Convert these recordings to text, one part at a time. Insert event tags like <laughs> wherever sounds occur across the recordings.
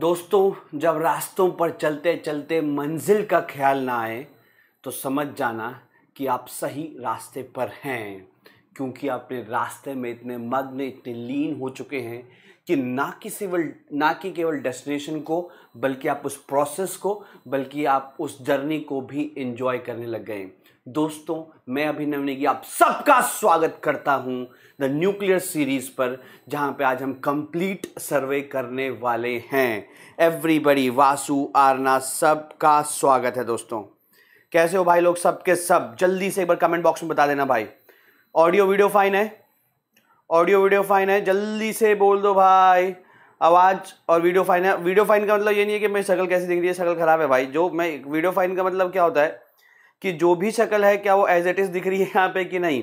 दोस्तों जब रास्तों पर चलते चलते मंजिल का ख्याल ना आए तो समझ जाना कि आप सही रास्ते पर हैं क्योंकि आप अपने रास्ते में इतने मग्न इतने लीन हो चुके हैं कि ना कि सिवल ना कि केवल डेस्टिनेशन को बल्कि आप उस प्रोसेस को बल्कि आप उस जर्नी को भी इन्जॉय करने लग गए दोस्तों मैं अभिनव नेगी आप सबका स्वागत करता हूं द न्यूक्लियर सीरीज पर जहां पे आज हम कंप्लीट सर्वे करने वाले हैं एवरीबडी वासु आरना सबका स्वागत है दोस्तों कैसे हो भाई लोग सबके सब जल्दी से एक बार कमेंट बॉक्स में बता देना भाई ऑडियो वीडियो फाइन है ऑडियो वीडियो फाइन है जल्दी से बोल दो भाई आवाज़ और वीडियो फाइन है वीडियो फाइन का मतलब ये नहीं है कि मेरी शक्ल कैसी दिख रही है शक्ल खराब है भाई जो मैं वीडियो फाइन का मतलब क्या होता है कि जो भी शक्ल है क्या वो एज इट इज़ दिख रही है यहाँ पे कि नहीं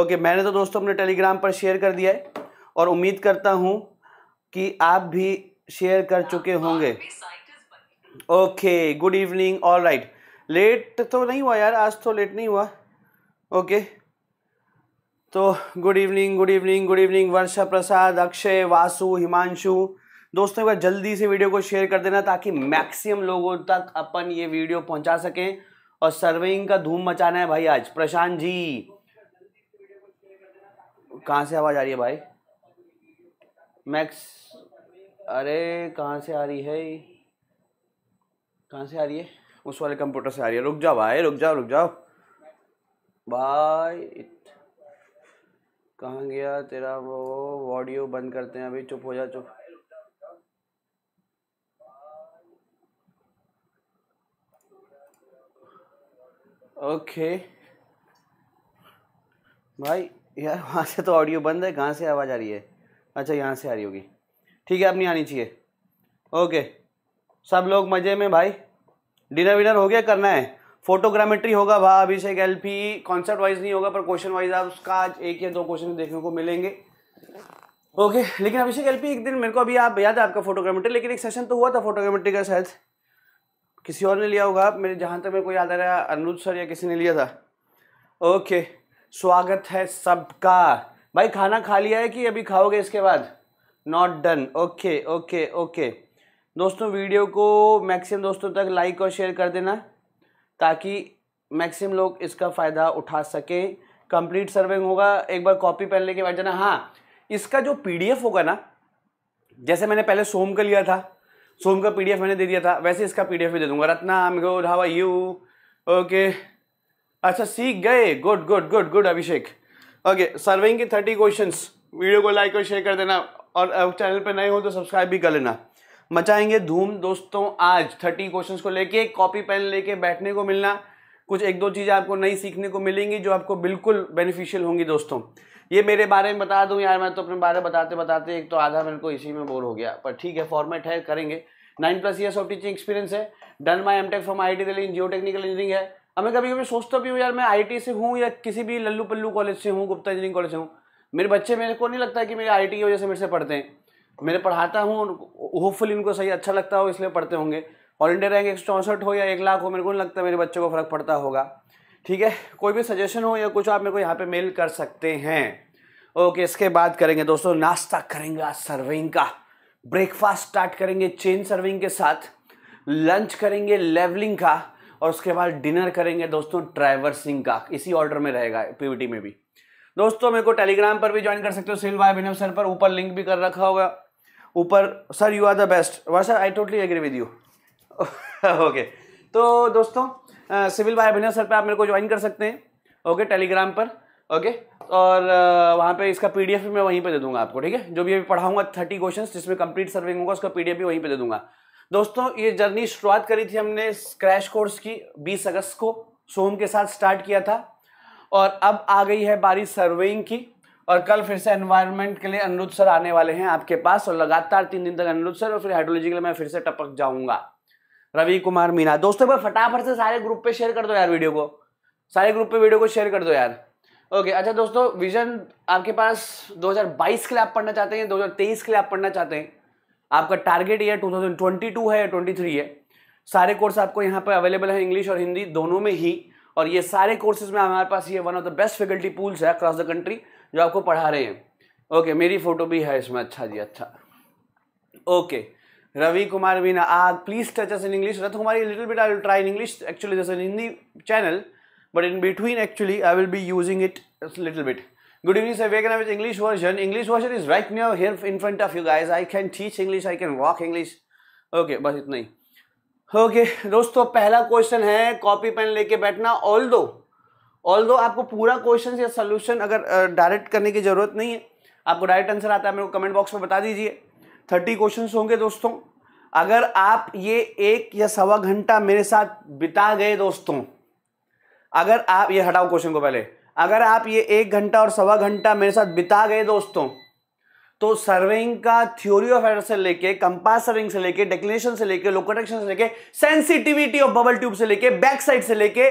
ओके मैंने तो दोस्तों अपने टेलीग्राम पर शेयर कर दिया है और उम्मीद करता हूँ कि आप भी शेयर कर चुके होंगे okay good evening all right late तो नहीं हुआ यार आज तो लेट नहीं हुआ ओके तो good evening good evening good evening Varsha Prasad Akshay Vasu Himanshu दोस्तों एक बार जल्दी से वीडियो को शेयर कर देना ताकि मैक्सिमम लोगों तक अपन ये वीडियो पहुंचा सकें और सर्वेइंग का धूम मचाना है भाई आज प्रशांत जी कहाँ से आवाज आ रही है भाई मैक्स अरे कहाँ से आ रही है कहाँ से आ रही है उस वाले कंप्यूटर से आ रही है रुक जाओ भाई रुक जाओ रुक जाओ भाई कहाँ गया तेरा वो ऑडियो बंद करते हैं अभी चुप हो जा चुप ओके भाई यार वहाँ से तो ऑडियो बंद है कहाँ से आवाज़ आ रही है अच्छा यहाँ से आ रही होगी ठीक है आप नहीं आनी चाहिए ओके सब लोग मज़े में भाई डिनर विनर हो गया करना है फोटोग्रामेट्री होगा भाई Abhishek L P concept wise नहीं होगा पर क्वेश्चन वाइज आप उसका आज एक या दो क्वेश्चन देखने को मिलेंगे ओके लेकिन अभिषेक एल पी एक दिन मेरे को अभी आप याद है आपका फोटोग्रामेट्री लेकिन एक सेशन तो हुआ था फोटोग्रामेट्री का शायद किसी और ने लिया होगा मेरे जहाँ तक मेरे को याद आ रहा है अनुरुद्ध सर या किसी ने लिया था ओके स्वागत है सबका भाई खाना खा लिया है कि अभी खाओगे इसके बाद not done okay okay okay दोस्तों वीडियो को मैक्सिमम दोस्तों तक लाइक और शेयर कर देना ताकि मैक्सिमम लोग इसका फ़ायदा उठा सकें कंप्लीट सर्विंग होगा एक बार कॉपी पेन लेके बैठ जाना हाँ इसका जो पीडीएफ होगा ना जैसे मैंने पहले सोम का लिया था सोम का पीडीएफ मैंने दे दिया था वैसे इसका पीडीएफ भी दे दूंगा Ratna I am good how are you okay अच्छा सीख गए good good good good Abhishek okay surveying के थर्टी क्वेश्चन वीडियो को लाइक और शेयर कर देना और चैनल पर नए हो तो सब्सक्राइब भी कर लेना मचाएंगे धूम दोस्तों आज थर्टी क्वेश्चन को लेके कॉपी पेन लेके बैठने को मिलना कुछ एक दो चीज़ें आपको नई सीखने को मिलेंगी जो आपको बिल्कुल बेनिफिशियल होंगी दोस्तों ये मेरे बारे में बता दूं यार मैं तो अपने बारे में बताते बताते एक तो आधा मेरे को इसी में बोर हो गया पर ठीक है फॉर्मेट है करेंगे nine plus years of teaching experience है done my M Tech from I T in geotechnical engineering है अब मैं कभी कभी सोचता भी हूँ यार मैं आई से हूँ या किसी भी लल्लू पल्लू कॉलेज से हूँ गुप्ता इंजीनियरिंग कॉलेज से हूँ मेरे बच्चे मेरे को नहीं लगता कि मेरे आई की वजह से मेरे से पढ़ते हैं मेरे पढ़ाता हूँ होपफुल इनको सही अच्छा लगता हो इसलिए पढ़ते होंगे ऑल इंडिया रैंक एक चौंसठ हो या एक लाख हो मेरे को नहीं लगता मेरे बच्चों को फ़र्क पड़ता होगा ठीक है कोई भी सजेशन हो या कुछ आप मेरे को यहाँ पे मेल कर सकते हैं ओके इसके बाद करेंगे दोस्तों नाश्ता करेंगे सर्विंग का ब्रेकफास्ट स्टार्ट करेंगे चेन सर्विंग के साथ लंच करेंगे लेवलिंग का और उसके बाद डिनर करेंगे दोस्तों ट्रैवर्सिंग का इसी ऑर्डर में रहेगा पीवीटी में भी दोस्तों मेरे को टेलीग्राम पर भी ज्वाइन कर सकते हो सिल भाई अभिनव सर पर ऊपर लिंक भी कर रखा होगा ऊपर sir you are the best sir I totally agree with you okay तो दोस्तों सिविल भाई अभिनव सर पे आप मेरे को ज्वाइन कर सकते हैं ओके टेलीग्राम पर ओके और वहाँ पे इसका पीडीएफ भी मैं वहीं पे दे दूंगा आपको ठीक है जो भी अभी पढ़ाऊंगा थर्टी क्वेश्चन जिसमें कंप्लीट सर्विंग होगा उसका पीडीएफ भी वहीं पे दे दूंगा दोस्तों ये जर्नी शुरुआत करी थी हमने क्रैश कोर्स की बीस अगस्त को सोम के साथ स्टार्ट किया था और अब आ गई है बारी सर्वेइंग की और कल फिर से एनवायरनमेंट के लिए अनुरुद्ध सर आने वाले हैं आपके पास और लगातार तीन दिन तक अनुरुद्ध सर और फिर हाइड्रोलॉजी के लिए मैं फिर से टपक जाऊंगा रवि कुमार मीना दोस्तों एक बार फटाफट से सारे ग्रुप पे शेयर कर दो यार वीडियो को सारे ग्रुप पे वीडियो को शेयर कर दो यार ओके अच्छा दोस्तों विजन आपके पास 2022 के लिए आप पढ़ना चाहते हैं 2023 के लिए आप पढ़ना चाहते हैं आपका टारगेट ईयर टू है या ट्वेंटी है सारे कोर्स आपको यहाँ पर अवेलेबल है इंग्लिश और हिंदी दोनों में ही और ये सारे कोर्सेज में हमारे पास ये one of the best faculty pools है अक्रॉस द कंट्री जो आपको पढ़ा रहे हैं ओके मेरी फोटो भी है इसमें अच्छा जी अच्छा ओके रवि कुमार बिना आग please teach us in English रथ Kumari little bit I will try in English actually this in Hindi channel but in between actually I will be using it little bit good evening sir vegan which English version English version is right new here in front of you guys I can teach English I can walk English okay बस इतना ही okay दोस्तों पहला question है copy pen लेके बैठना all दो all दो आपको पूरा क्वेश्चन या सोल्यूशन अगर डायरेक्ट uh, करने की जरूरत नहीं है आपको डायरेक्ट आंसर आता है मेरे को कमेंट बॉक्स में बता दीजिए थर्टी क्वेश्चन होंगे दोस्तों अगर आप ये एक या सवा घंटा मेरे साथ बिता गए दोस्तों अगर आप ये हटाओ क्वेश्चन को पहले अगर आप ये एक घंटा और सवा घंटा मेरे साथ बिता गए दोस्तों तो सर्विंग का थ्योरी ऑफ एडर से लेके कंपास सर्विंग से लेके डेक्लेशन से लेके लोकोटेक्शन से लेके सेंसिटिविटी ऑफ बबल ट्यूब से लेके बैक साइड से लेके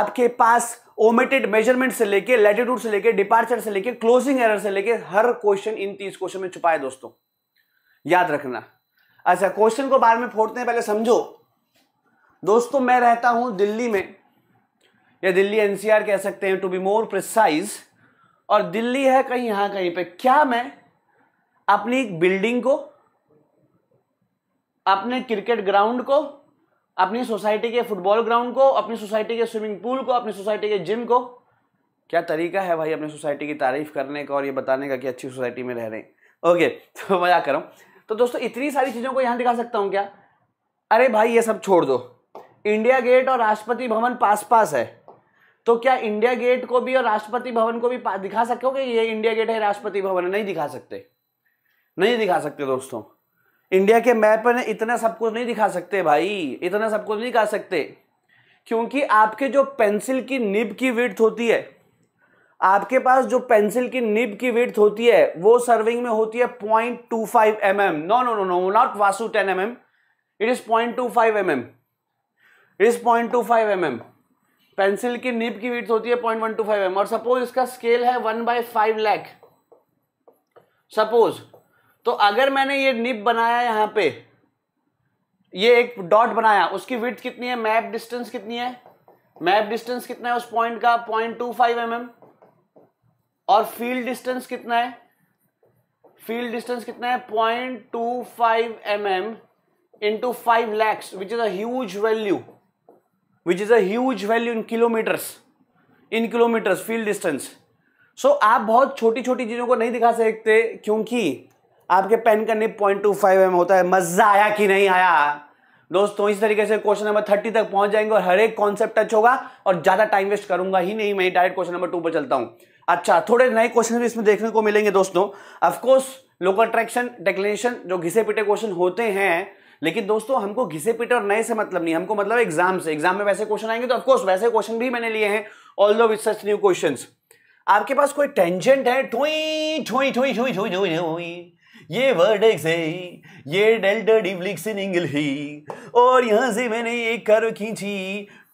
आपके पास ओमेटेड मेजरमेंट से लेके लेटिट्यूड से लेके डिपार्चर से लेके क्लोजिंग एरर से लेके हर क्वेश्चन इन तीस क्वेश्चन में छुपाए दोस्तों याद रखना अच्छा क्वेश्चन को बार में फोड़ते हैं पहले समझो दोस्तों मैं रहता हूं दिल्ली में या दिल्ली एनसीआर कह सकते हैं टू बी मोर प्रिसाइज और दिल्ली है कहीं यहां कहीं पे क्या मैं अपनी एक बिल्डिंग को अपने क्रिकेट ग्राउंड को अपनी सोसाइटी के फुटबॉल ग्राउंड को अपनी सोसाइटी के स्विमिंग पूल को अपनी सोसाइटी के जिम को क्या तरीका है भाई अपनी सोसाइटी की तारीफ करने का और ये बताने का कि अच्छी सोसाइटी में रह रहे हैं ओके <laughs> तो मजा करूँ तो दोस्तों इतनी सारी चीज़ों को यहां दिखा सकता हूं क्या अरे भाई ये सब छोड़ दो इंडिया गेट और राष्ट्रपति भवन पास पास है तो क्या इंडिया गेट को भी और राष्ट्रपति भवन को भी दिखा सकोगे ये इंडिया गेट है राष्ट्रपति भवन है नहीं दिखा सकते नहीं दिखा सकते दोस्तों इंडिया के मैप में इतना सब कुछ नहीं दिखा सकते भाई इतना सब कुछ नहीं दिखा सकते क्योंकि आपके जो पेंसिल की निब की विड्थ होती है आपके पास जो पेंसिल की निब की विड्थ होती है वो सर्विंग में होती है point two five M M no no no no not Vasu ten M M it is point two five M M it is point two five M M pencil की nib की width होती है point one two five M और suppose इसका scale है one by five lakh suppose तो अगर मैंने ये निब बनाया यहाँ पे ये एक डॉट बनाया उसकी विथ कितनी है मैप डिस्टेंस कितनी है मैप डिस्टेंस कितना है उस पॉइंट का point two five M M और फील्ड डिस्टेंस कितना है फील्ड डिस्टेंस कितना है point two five M M into five lakhs which is as value which is as value in kilometres in kilometres field distance so आप बहुत छोटी छोटी चीज़ों को नहीं दिखा सकते क्योंकि आपके पेन का nib point two five M होता है मज़ा आया कि नहीं आया दोस्तों इस तरीके से क्वेश्चन नंबर थर्टी तक पहुंच जाएंगे और हर एक कॉन्सेप्ट टच होगा और ज़्यादा टाइम वेस्ट करूंगा ही नहीं मैं डायरेक्ट क्वेश्चन नंबर टू पर चलता हूं अच्छा थोड़े नए क्वेश्चन भी इसमें देखने को मिलेंगे दोस्तों अफकोर्स लोकल अट्रैक्शन डेक्लेनेशन जो घिसे पिटे क्वेश्चन होते हैं लेकिन दोस्तों हमको घिसे पिटे और नए से मतलब नहीं हमको मतलब एग्जाम से एग्जाम में वैसे क्वेश्चन आएंगे तो अफकोर्स वैसे क्वेश्चन भी मैंने लिए हैं ऑल दो विथ सच न्यू क्वेश्चन आपके पास कोई टेंजेंट है ठोई ठोई ठोई ठोई ठोई ठोई ठोई ये वर्ड एक से ये डेल्टा इन एंगल ही और यहां से मैंने एक कर्व खींची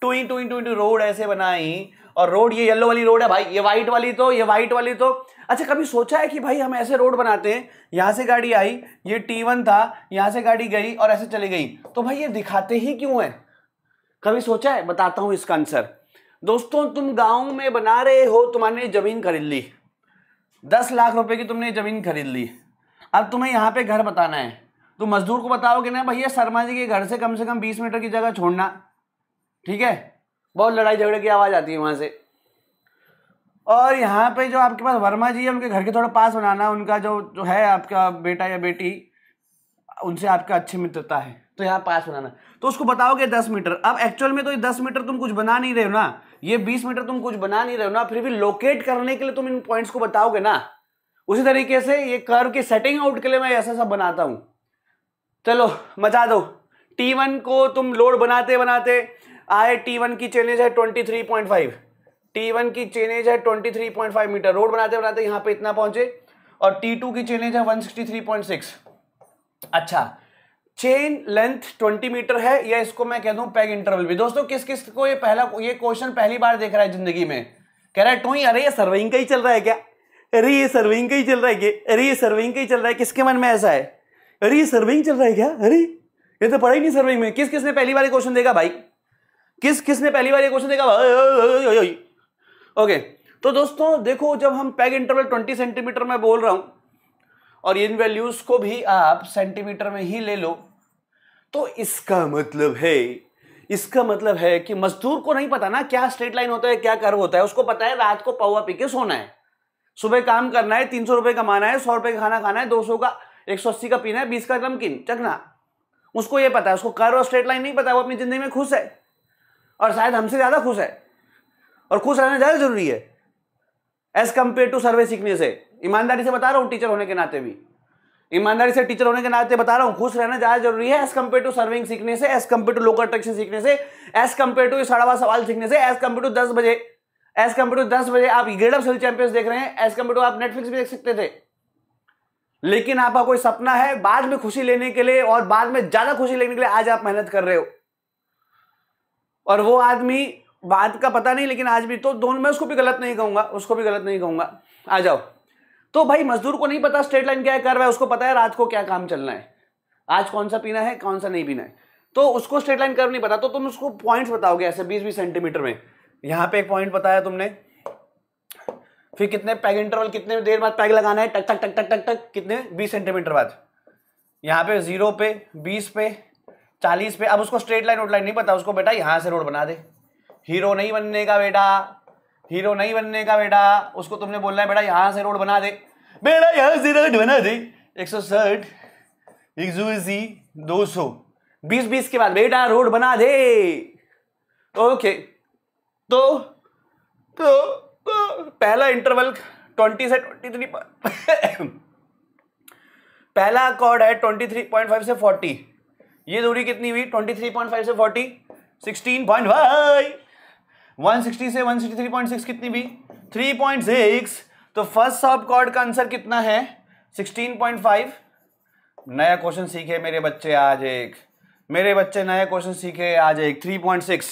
टोई टोई टोई टू रोड ऐसे बनाई और रोड ये येलो वाली रोड है भाई ये व्हाइट वाली तो ये व्हाइट वाली तो अच्छा कभी सोचा है कि भाई हम ऐसे रोड बनाते हैं यहाँ से गाड़ी आई ये टी वन था यहाँ से गाड़ी गई और ऐसे चली गई तो भाई ये दिखाते ही क्यों है कभी सोचा है बताता हूँ इसका आंसर दोस्तों तुम गाँव में बना रहे हो तुम्हारे जमीन खरीद ली दस लाख रुपये की तुमने जमीन खरीद ली अब तुम्हें यहाँ पे घर बताना है तो मजदूर को बताओगे ना भैया शर्मा जी के घर से कम से कम बीस मीटर की जगह छोड़ना ठीक है बहुत लड़ाई झगड़े की आवाज़ आती है वहाँ से और यहाँ पे जो आपके पास वर्मा जी है उनके घर के थोड़ा पास बनाना उनका जो जो है आपका बेटा या बेटी उनसे आपका अच्छी मित्रता है तो यहाँ पास बनाना तो उसको बताओगे दस मीटर अब एक्चुअल में तो ये दस मीटर तुम कुछ बना नहीं रहे हो ना ये बीस मीटर तुम कुछ बना नहीं रहे हो ना फिर भी लोकेट करने के लिए तुम इन पॉइंट्स को बताओगे ना उसी तरीके से ये कर्व की सेटिंग आउट के लिए मैं ऐसा सब बनाता हूँ चलो मचा दो टी को तुम लोड बनाते बनाते आए टी वन की चेनेज है twenty three point five T one की चेनेज है twenty three point five metre road बनाते बनाते यहां पे इतना पहुंचे और टी टू की चेनेज है one sixty three point six अच्छा चेन लेंथ ट्वेंटी मीटर है या इसको मैं कह दूं पैग इंटरवल भी दोस्तों किस किस को ये पहला ये क्वेश्चन पहली बार देख रहा है जिंदगी में कह रहा है टू अरे ये सर्विंग का ही चल रहा है क्या अरे ये सर्विंग का ही चल रहा है क्या अरे ये सर्विंग का ही चल रहा है किसके मन में ऐसा है अरे ये सर्विंग चल रहा है क्या अरे ये तो पढ़ा ही नहीं सर्विंग में किस किसने पहली बार क्वेश्चन देगा भाई किस किसने पहली बार ये क्वेश्चन देखा ओके तो दोस्तों देखो जब हम पैग इंटरवल 20 सेंटीमीटर में बोल रहा हूं और इन वैल्यूज को भी आप सेंटीमीटर में ही ले लो तो इसका मतलब है इसका मतलब है कि मजदूर को नहीं पता ना क्या स्ट्रेट लाइन होता है क्या कर्व होता है उसको पता है रात को पौवा पी के सोना है सुबह काम करना है तीन सौ रुपए कमाना है सौ रुपए का खाना खाना है दो सौ का एक सौ अस्सी का पीना है बीस का नमकीन चखना उसको ये पता है उसको कर्व और स्ट्रेट लाइन नहीं पता वो अपनी जिंदगी में खुश है और शायद हमसे ज़्यादा खुश है और खुश रहना ज़्यादा जरूरी है एज कंपेयर टू सर्वे सीखने से ईमानदारी से बता रहा हूँ टीचर होने के नाते भी ईमानदारी से टीचर होने के नाते बता रहा हूँ खुश रहना ज़्यादा जरूरी है एज कम्पेयर टू सर्विंग सीखने से as compare to local attraction सीखने से एज कम्पेयर टू साढ़ावा सवाल सीखने से एज कम्पेयर टू दस बजे एज कम्पेयर टू दस बजे आप ग्रेड ऑफ सेल्फ चैंपियंस देख रहे हैं एज कम्पेयर टू आप नेटफ्लिक्स भी देख सकते थे लेकिन आपका कोई सपना है बाद में खुशी लेने के लिए और बाद में ज़्यादा खुशी लेने के लिए आज आप मेहनत कर रहे हो और वो आदमी बात का पता नहीं लेकिन आज भी तो दोनों मैं उसको भी गलत नहीं कहूंगा उसको भी गलत नहीं कहूंगा आ जाओ तो भाई मजदूर को नहीं पता स्ट्रेट लाइन क्या है रहा है उसको पता है रात को क्या काम चलना है आज कौन सा पीना है कौन सा नहीं पीना है तो उसको स्ट्रेट लाइन कर्व नहीं पता तो तुम उसको पॉइंट्स बताओगे ऐसे बीस बीस सेंटीमीटर में यहाँ पे एक पॉइंट बताया तुमने फिर कितने पैग इंटरवल कितने देर बाद पैग लगाना है टक टक टक टक टक टक कितने बीस सेंटीमीटर बाद यहाँ पे जीरो पे बीस पे चालीस पे अब उसको स्ट्रेट लाइन रोड लाइन नहीं पता उसको बेटा यहां से रोड बना दे हीरो नहीं बनने का बेटा हीरो नहीं बनने का बेटा उसको तुमने बोलना है बेटा यहां से रोड बना दे बेटा यहां से रोड बना दे एक सौ साठ एक सौ अस्सी दो सौ बीस बीस के बाद बेटा रोड बना दे ओके तो तो, तो पहला इंटरवल ट्वेंटी से ट्वेंटी थ्री <coughs> पहला अकॉर्ड है ट्वेंटी थ्री पॉइंट फाइव से फोर्टी ये दूरी कितनी हुई 23.5 से 40 16.5 से 163.6 कितनी भी 3.6 तो फर्स्ट सब कॉर्ड का आंसर कितना है 16.5 नया क्वेश्चन सीखे मेरे बच्चे आज एक मेरे बच्चे नया क्वेश्चन सीखे आज एक 3.6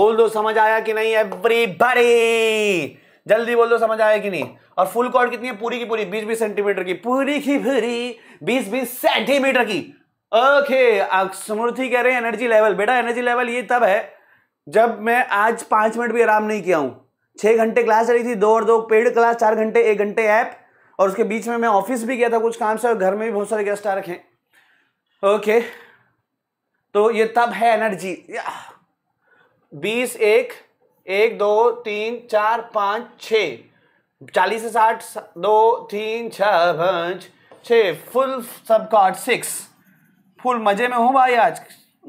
बोल दो समझ आया कि नहीं एवरीबॉडी जल्दी बोल दो समझ आया कि नहीं और फुल कॉर्ड कितनी है पूरी की पूरी बीस बीस सेंटीमीटर की पूरी की पूरी बीस बीस सेंटीमीटर की ओके समृद्धि कह रहे हैं एनर्जी लेवल बेटा एनर्जी लेवल ये तब है जब मैं आज पाँच मिनट भी आराम नहीं किया हूँ छः घंटे क्लास चली थी दो और दो पेड क्लास चार घंटे एक घंटे ऐप और उसके बीच में मैं ऑफिस भी गया था कुछ काम से और घर में भी बहुत सारे गेस्ट आ रखे ओके तो ये तब है एनर्जी या बीस एक एक दो तीन चार पाँच छ चालीस से साठ दो तीन छः पाँच छ फुल सब कॉट सिक्स फुल मजे में हूँ भाई आज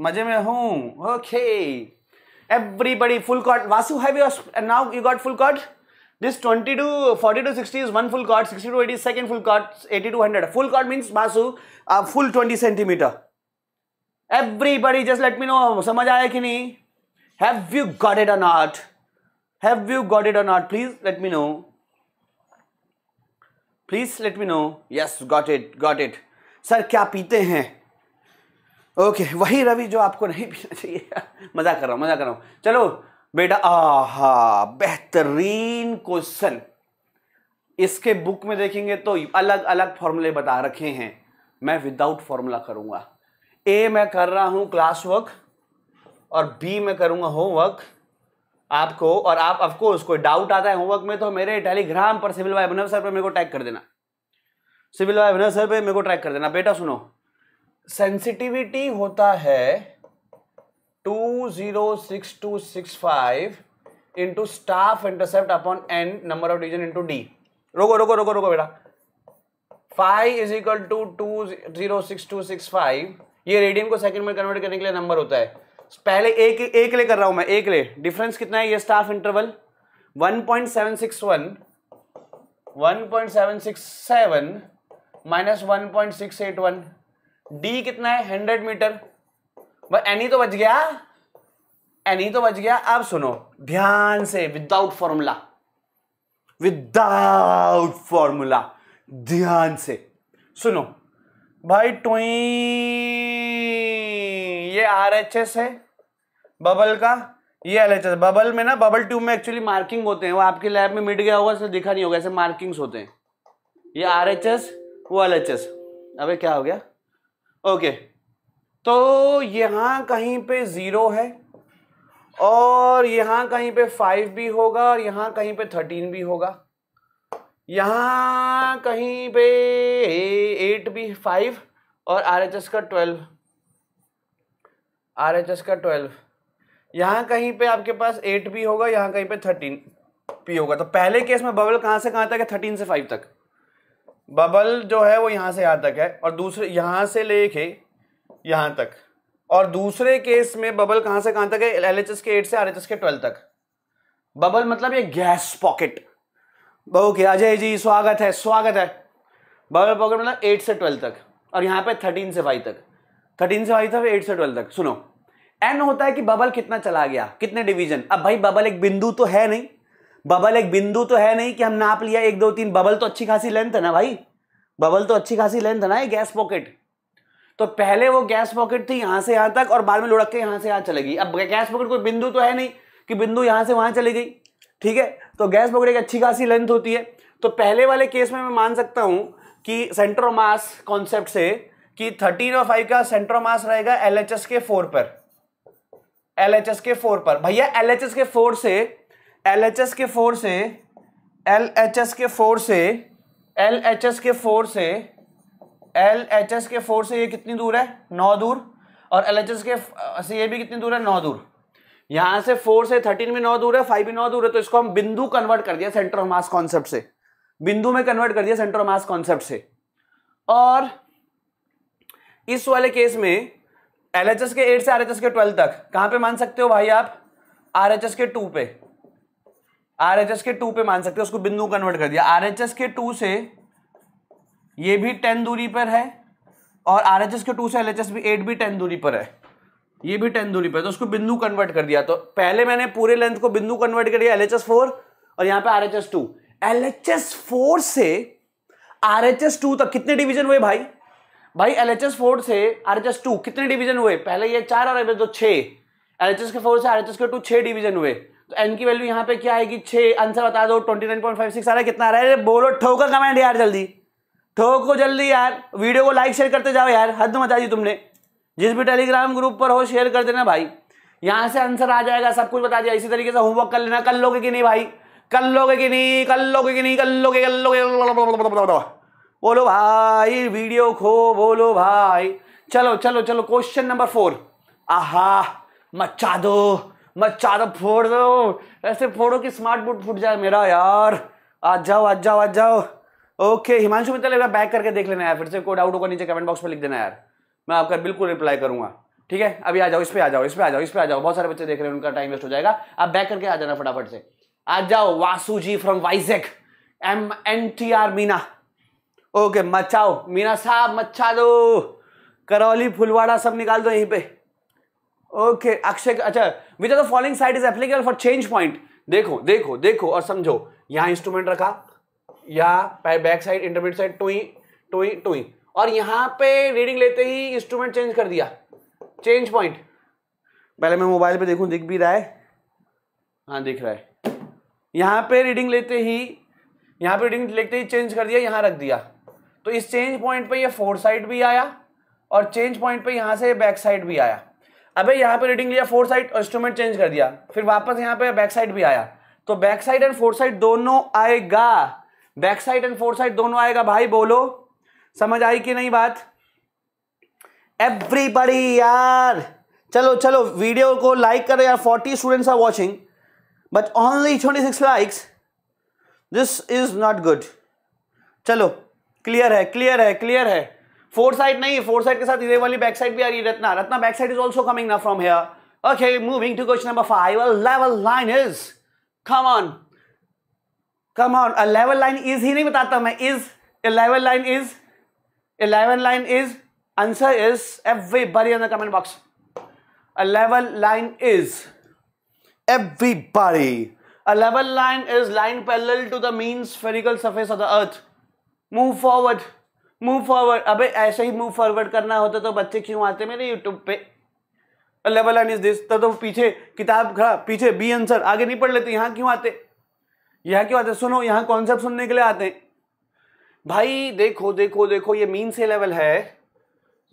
मजे में हूँ okay everybody full cut Vasu have your now you got full cut this twenty to forty to sixty is one full cut sixty to eighty second full cut eighty to hundred full cut means Vasu full twenty centimetre everybody just let me know समझ आया कि नहीं have you got it or not have you got it or not please let me know please let me no yes got it got it sir क्या पीते हैं okay वही रवि जो आपको नहीं पीना चाहिए <laughs> मजा कर रहा हूँ मजा कर रहा हूँ चलो बेटा आहा बेहतरीन क्वेश्चन इसके बुक में देखेंगे तो अलग अलग फॉर्मूले बता रखे हैं मैं विदाउट फॉर्मूला करूँगा ए मैं कर रहा हूँ क्लास वर्क और बी मैं करूँगा होमवर्क आपको और आप ऑफकोर्स कोई डाउट आता है होमवर्क में तो मेरे टेलीग्राम पर सिविल वाई अभिनव सर पर मेरे को टैग कर देना सिविल वाई अभिनव सर पर मेरे को ट्रैक कर देना बेटा सुनो सेंसिटिविटी होता है two two zero six six five into staff intercept upon N number of division into D रोको रोको रोको रोको बेटा five is equal to two zero six two six five ये रेडियन को सेकंड में कन्वर्ट करने के लिए नंबर होता है पहले एक एक ले कर रहा हूं मैं एक ले डिफरेंस कितना है ये स्टाफ इंटरवल 1.761 1.767 माइनस 1.681 डी कितना है हंड्रेड मीटर एनी तो बच गया एनी तो बच गया अब सुनो ध्यान से विदाउट फॉर्मूला विदाउट फॉर्मूला ध्यान से सुनो भाई टोई ये आर एच एस है बबल का ये एल एच एस बबल में ना बबल ट्यूब में एक्चुअली मार्किंग होते हैं वो आपके लैब में मिट गया होगा दिखा नहीं होगा ऐसे मार्किंग्स होते हैं ये आर एच एस वो एल एच एस अबे क्या हो गया ओके तो यहाँ कहीं पे ज़ीरो है और यहाँ कहीं पे फाइव भी होगा और यहाँ कहीं पे थर्टीन भी होगा यहाँ कहीं पे एट भी फाइव और आरएचएस का ट्वेल्व आरएचएस का ट्वेल्व यहाँ कहीं पे आपके पास एट भी होगा यहाँ कहीं पे थर्टीन भी होगा तो पहले केस में बबल कहाँ से कहाँ तक है थर्टीन से फाइव तक बबल जो है वो यहाँ से यहाँ तक है और दूसरे यहाँ से लेके यहाँ तक और दूसरे केस में बबल कहाँ से कहाँ तक है एल के एट से आर के ट्वेल्व तक बबल मतलब ये गैस पॉकेट के अजय जी स्वागत है स्वागत है बबल पॉकेट मतलब एट से ट्वेल्व तक और यहाँ पे थर्टीन से फाइव तक थर्टीन से फाइव तक एट से ट्वेल्व तक सुनो एन होता है कि बबल कितना चला गया कितने डिवीजन अब भाई बबल एक बिंदु तो है नहीं बबल एक बिंदु तो है नहीं कि हम नाप लिया एक दो तीन बबल तो अच्छी खासी लेंथ है ना भाई बबल तो अच्छी खासी लेंथ है ना ये गैस पॉकेट तो पहले वो गैस पॉकेट थी यहां से यहां तक और बाद में लुढ़क के यहां से यहां चलेगी अब गैस पॉकेट कोई बिंदु तो है नहीं कि बिंदु यहां से वहां चली गई ठीक है तो गैस पॉकेट एक अच्छी खासी लेंथ होती है तो पहले वाले केस में मैं मान सकता हूं कि सेंट्रो मास कॉन्सेप्ट से कि थर्टीन और फाइव का सेंट्रो मास रहेगा एल के फोर पर एल के फोर पर भैया एल के फोर से एल के फोर से एल के फोर से एल के फोर से एल के फोर से ये कितनी दूर है नौ दूर और एल के से ये भी कितनी दूर है नौ दूर यहां से फोर से थर्टीन भी नौ दूर है फाइव भी नौ दूर है तो इसको हम बिंदु कन्वर्ट कर दिया सेंटर ऑफ मास कॉन्सेप्ट से बिंदु में कन्वर्ट कर दिया सेंटर ऑफ मास कॉन्सेप्ट से और इस वाले केस में एल के एट से आर के ट्वेल्व तक कहां पे मान सकते हो भाई आप आर के टू पे आर एच एस के टू पे मान सकते हैं उसको बिंदु कन्वर्ट कर दिया आर एच एस के टू से ये भी टेन दूरी पर है और आर एच एस के टू से एल एच एस भी एट भी टेन दूरी पर है ये भी टेन दूरी पर है तो उसको बिंदु कन्वर्ट कर दिया तो पहले मैंने पूरे लेंथ को बिंदु कन्वर्ट कर दिया एल एच एस फोर और यहां पर R H S two L H S four से आर एच एस टू तक कितने डिवीजन हुए भाई भाई एल एच एस फोर से आर एच एस टू कितने डिवीजन हुए पहले ये चार और तो छह एस के फोर से आर एच एस के टू छह डिवीजन हुए तो एन की वैल्यू यहाँ पे क्या आएगी छः आंसर बता दो twenty nine point five six आ रहा है कितना आ रहा है बोलो ठोका कमेंट यार जल्दी ठोको जल्दी यार वीडियो को लाइक शेयर करते जाओ यार हद मचा दी तुमने जिस भी टेलीग्राम ग्रुप पर हो शेयर कर देना भाई यहाँ से आंसर आ जाएगा सब कुछ बता दिया इसी तरीके से होमवर्क कर लेना कल लोगे कि नहीं भाई कल लोगे कि नहीं कल लोगे कि नहीं कल लोगे कल लोगे बोलो भाई वीडियो खो बोलो भाई चलो चलो चलो क्वेश्चन नंबर फोर आहा मचा दो मैं चादर फोड़ दो ऐसे फोड़ो कि स्मार्ट बूट फूट जाए मेरा यार आज जाओ आज जाओ आज जाओ ओके हिमांशु मित्र एक बैक करके देख लेना यार फिर से कोई डाउट होगा नीचे कमेंट बॉक्स में लिख देना यार मैं आपका बिल्कुल रिप्लाई करूंगा ठीक है अभी आ जाओ इस पर आ जाओ इस पर आ जाओ इस पर आ जाओ बहुत सारे बच्चे देख रहे हैं उनका टाइम वेस्ट हो जाएगा आप बैक करके आ जाना फटाफट से आ जाओ Vasu ji from Vizag M N T R Meena okay मचाओ मीना साहब मचा दो करौली फुलवाड़ा सब निकाल दो यहीं पे ओके अक्षय अच्छा which are the following sight is applicable for change point देखो देखो देखो और समझो यहाँ इंस्ट्रूमेंट रखा या बैक साइड इंटरमीडिएट साइड टोई टोई टोई और यहाँ पे रीडिंग लेते ही इंस्ट्रूमेंट चेंज कर दिया चेंज पॉइंट पहले मैं मोबाइल पे देखूं दिख भी रहा है हाँ दिख रहा है यहाँ पे रीडिंग लेते ही यहाँ पे रीडिंग लेते ही चेंज कर दिया यहाँ रख दिया तो इस चेंज पॉइंट पे ये फोर साइड भी आया और चेंज पॉइंट पे यहाँ से बैक साइड भी आया अबे यहाँ पे रीडिंग लिया फोर साइड और इंस्ट्रूमेंट चेंज कर दिया फिर वापस यहाँ पे बैक साइड भी आया तो backsight and foresight दोनों आएगा backsight and foresight दोनों आएगा भाई बोलो समझ आई कि नहीं बात एवरीबडी यार चलो चलो वीडियो को लाइक करो यार forty students are watching but only twenty six likes this is not good चलो क्लियर है क्लियर है क्लियर है फोर साइड नहीं फोर साइड के साथ इधर वाली बैक साइड भी आ रही है Ratna Ratna backsight is also coming ना from here okay moving to question number five level line is come on come on level line is ही नहीं बताता मैं is level line is level line is answer is every बारी in the comment box level line is every बारी A level line is line parallel to the mean spherical surface of the earth. Move forward. Move forward अबे ऐसे ही move forward करना होता तो बच्चे क्यों आते मेरे यूट्यूब पे लेवल एंड इज दिस तो, तो पीछे किताब खड़ा पीछे बी आंसर आगे नहीं पढ़ लेते यहाँ क्यों आते यहाँ क्यों आते सुनो यहाँ कॉन्सेप्ट सुनने के लिए आते हैं भाई देखो देखो देखो ये मीन से लेवल है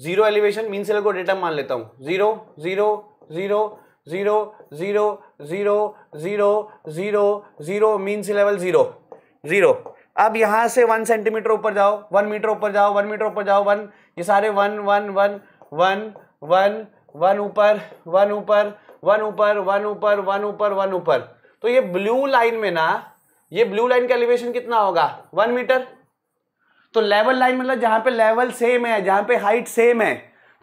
zero elevation mean sea level को डेटा मान लेता हूँ zero zero zero zero zero zero zero zero zero mean sea level zero zero अब यहाँ से वन सेंटीमीटर ऊपर जाओ वन मीटर ऊपर जाओ वन मीटर ऊपर जाओ वन ये सारे one one one one one one ऊपर वन ऊपर वन ऊपर वन ऊपर वन ऊपर वन ऊपर तो ये ब्लू लाइन में ना ये ब्लू लाइन का एलिवेशन कितना होगा वन मीटर तो लेवल लाइन मतलब जहां पे लेवल सेम है जहां पे हाइट सेम है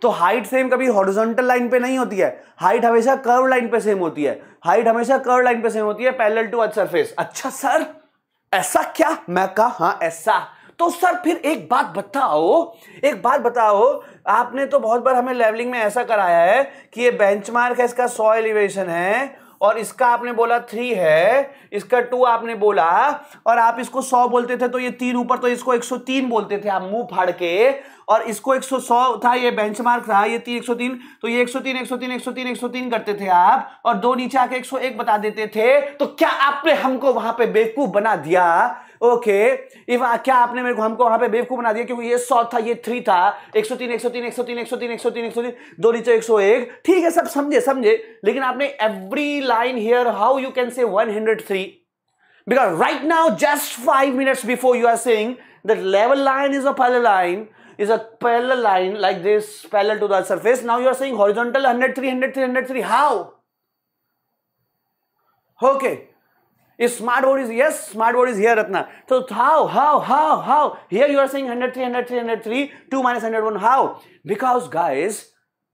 तो हाइट सेम कभी हॉरिजॉन्टल लाइन पे नहीं होती है हाइट हमेशा कर्व लाइन पे सेम होती है हाइट हमेशा कर्व लाइन पे सेम होती है पैरेलल टू अर्थ सरफेस अच्छा सर ऐसा क्या मैं कहा हाँ ऐसा तो सर फिर एक बात बताओ एक बात बताओ आपने तो बहुत बार हमें लेवलिंग में ऐसा कराया है कि ये बेंचमार्क है इसका सॉ एलिवेशन है और इसका आपने बोला थ्री है इसका टू आपने बोला और आप इसको सौ बोलते थे तो ये तीन ऊपर तो इसको एक सौ तीन बोलते थे आप मुंह फाड़ के और इसको एक सौ सौ था ये बेंचमार्क था ये तीन एक सौ तीन तो ये एक सौ तीन एक सौ तीन एक सौ तीन एक सौ तीन करते थे आप और दो नीचे आके एक सौ एक बता देते थे तो क्या आपने हमको वहां पर बेवकूफ बना दिया ओके इफ uh, क्या आपने मेरे को हमको वहां पे बेवकूफ बना दिया क्योंकि ये सौ था ये थ्री था एक सौ तीन एक सौ तीन एक सौ तीन एक सौ तीन एक सौ तीन एक सौ तीन दो नीचे एक सौ एक ठीक है सब समझे समझे लेकिन आपने every line here how you can say one hundred three because right now just five minutes before you are saying that level line is a parallel line is is a parallel line like this parallel to the surface now you are saying horizontal 100 300 300 3 how okay smart word is yes smart word is here ratna so how how how how here you are saying 103 103 103 2 minus 101 how because guys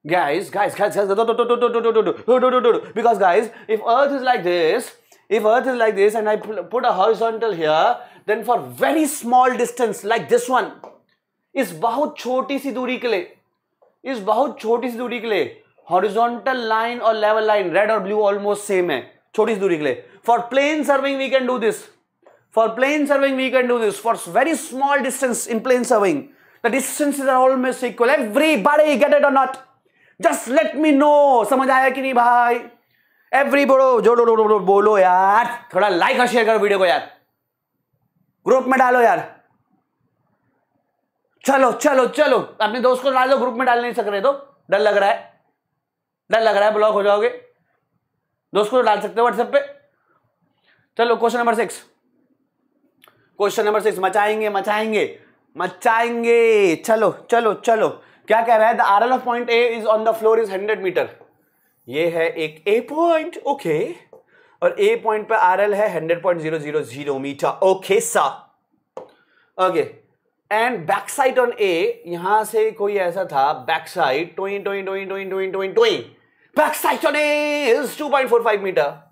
guys guys guys guys because guys if earth is like this if earth is like this and i put a horizontal here then for very small distance like this one इस बहुत छोटी सी दूरी के लिए इस बहुत छोटी सी दूरी के लिए हॉरिजॉन्टल लाइन और लेवल लाइन रेड और ब्लू ऑलमोस्ट सेम है छोटी सी दूरी के लिए for plane surveying we can do this for plane surveying we can do this for very small distance in plane surveying the distances are almost equal everybody get it or not just let me know समझ आया कि नहीं भाई every बोलो जो लो, लो, लो, बोलो यार थोड़ा लाइक और शेयर करो वीडियो को यार ग्रुप में डालो यार चलो चलो चलो अपने दोस्त को डाल दो ग्रुप में डाल नहीं सक रहे तो डर लग रहा है डर लग रहा है ब्लॉक हो जाओगे दोस्त को डाल सकते हो व्हाट्सएप पे चलो question number six question number six मचाएंगे मचाएंगे मचाएंगे चलो चलो चलो क्या कह रहा है the R L of point A is on the floor is hundred meter ये है एक ए पॉइंट ओके और ए पॉइंट पे आर एल है hundred point zero zero zero meter okay सा okay and back side on A यहां से कोई ऐसा था बैक साइड टोई टोई टोई टोई टोई टोई टोई back side on A is two point four five meter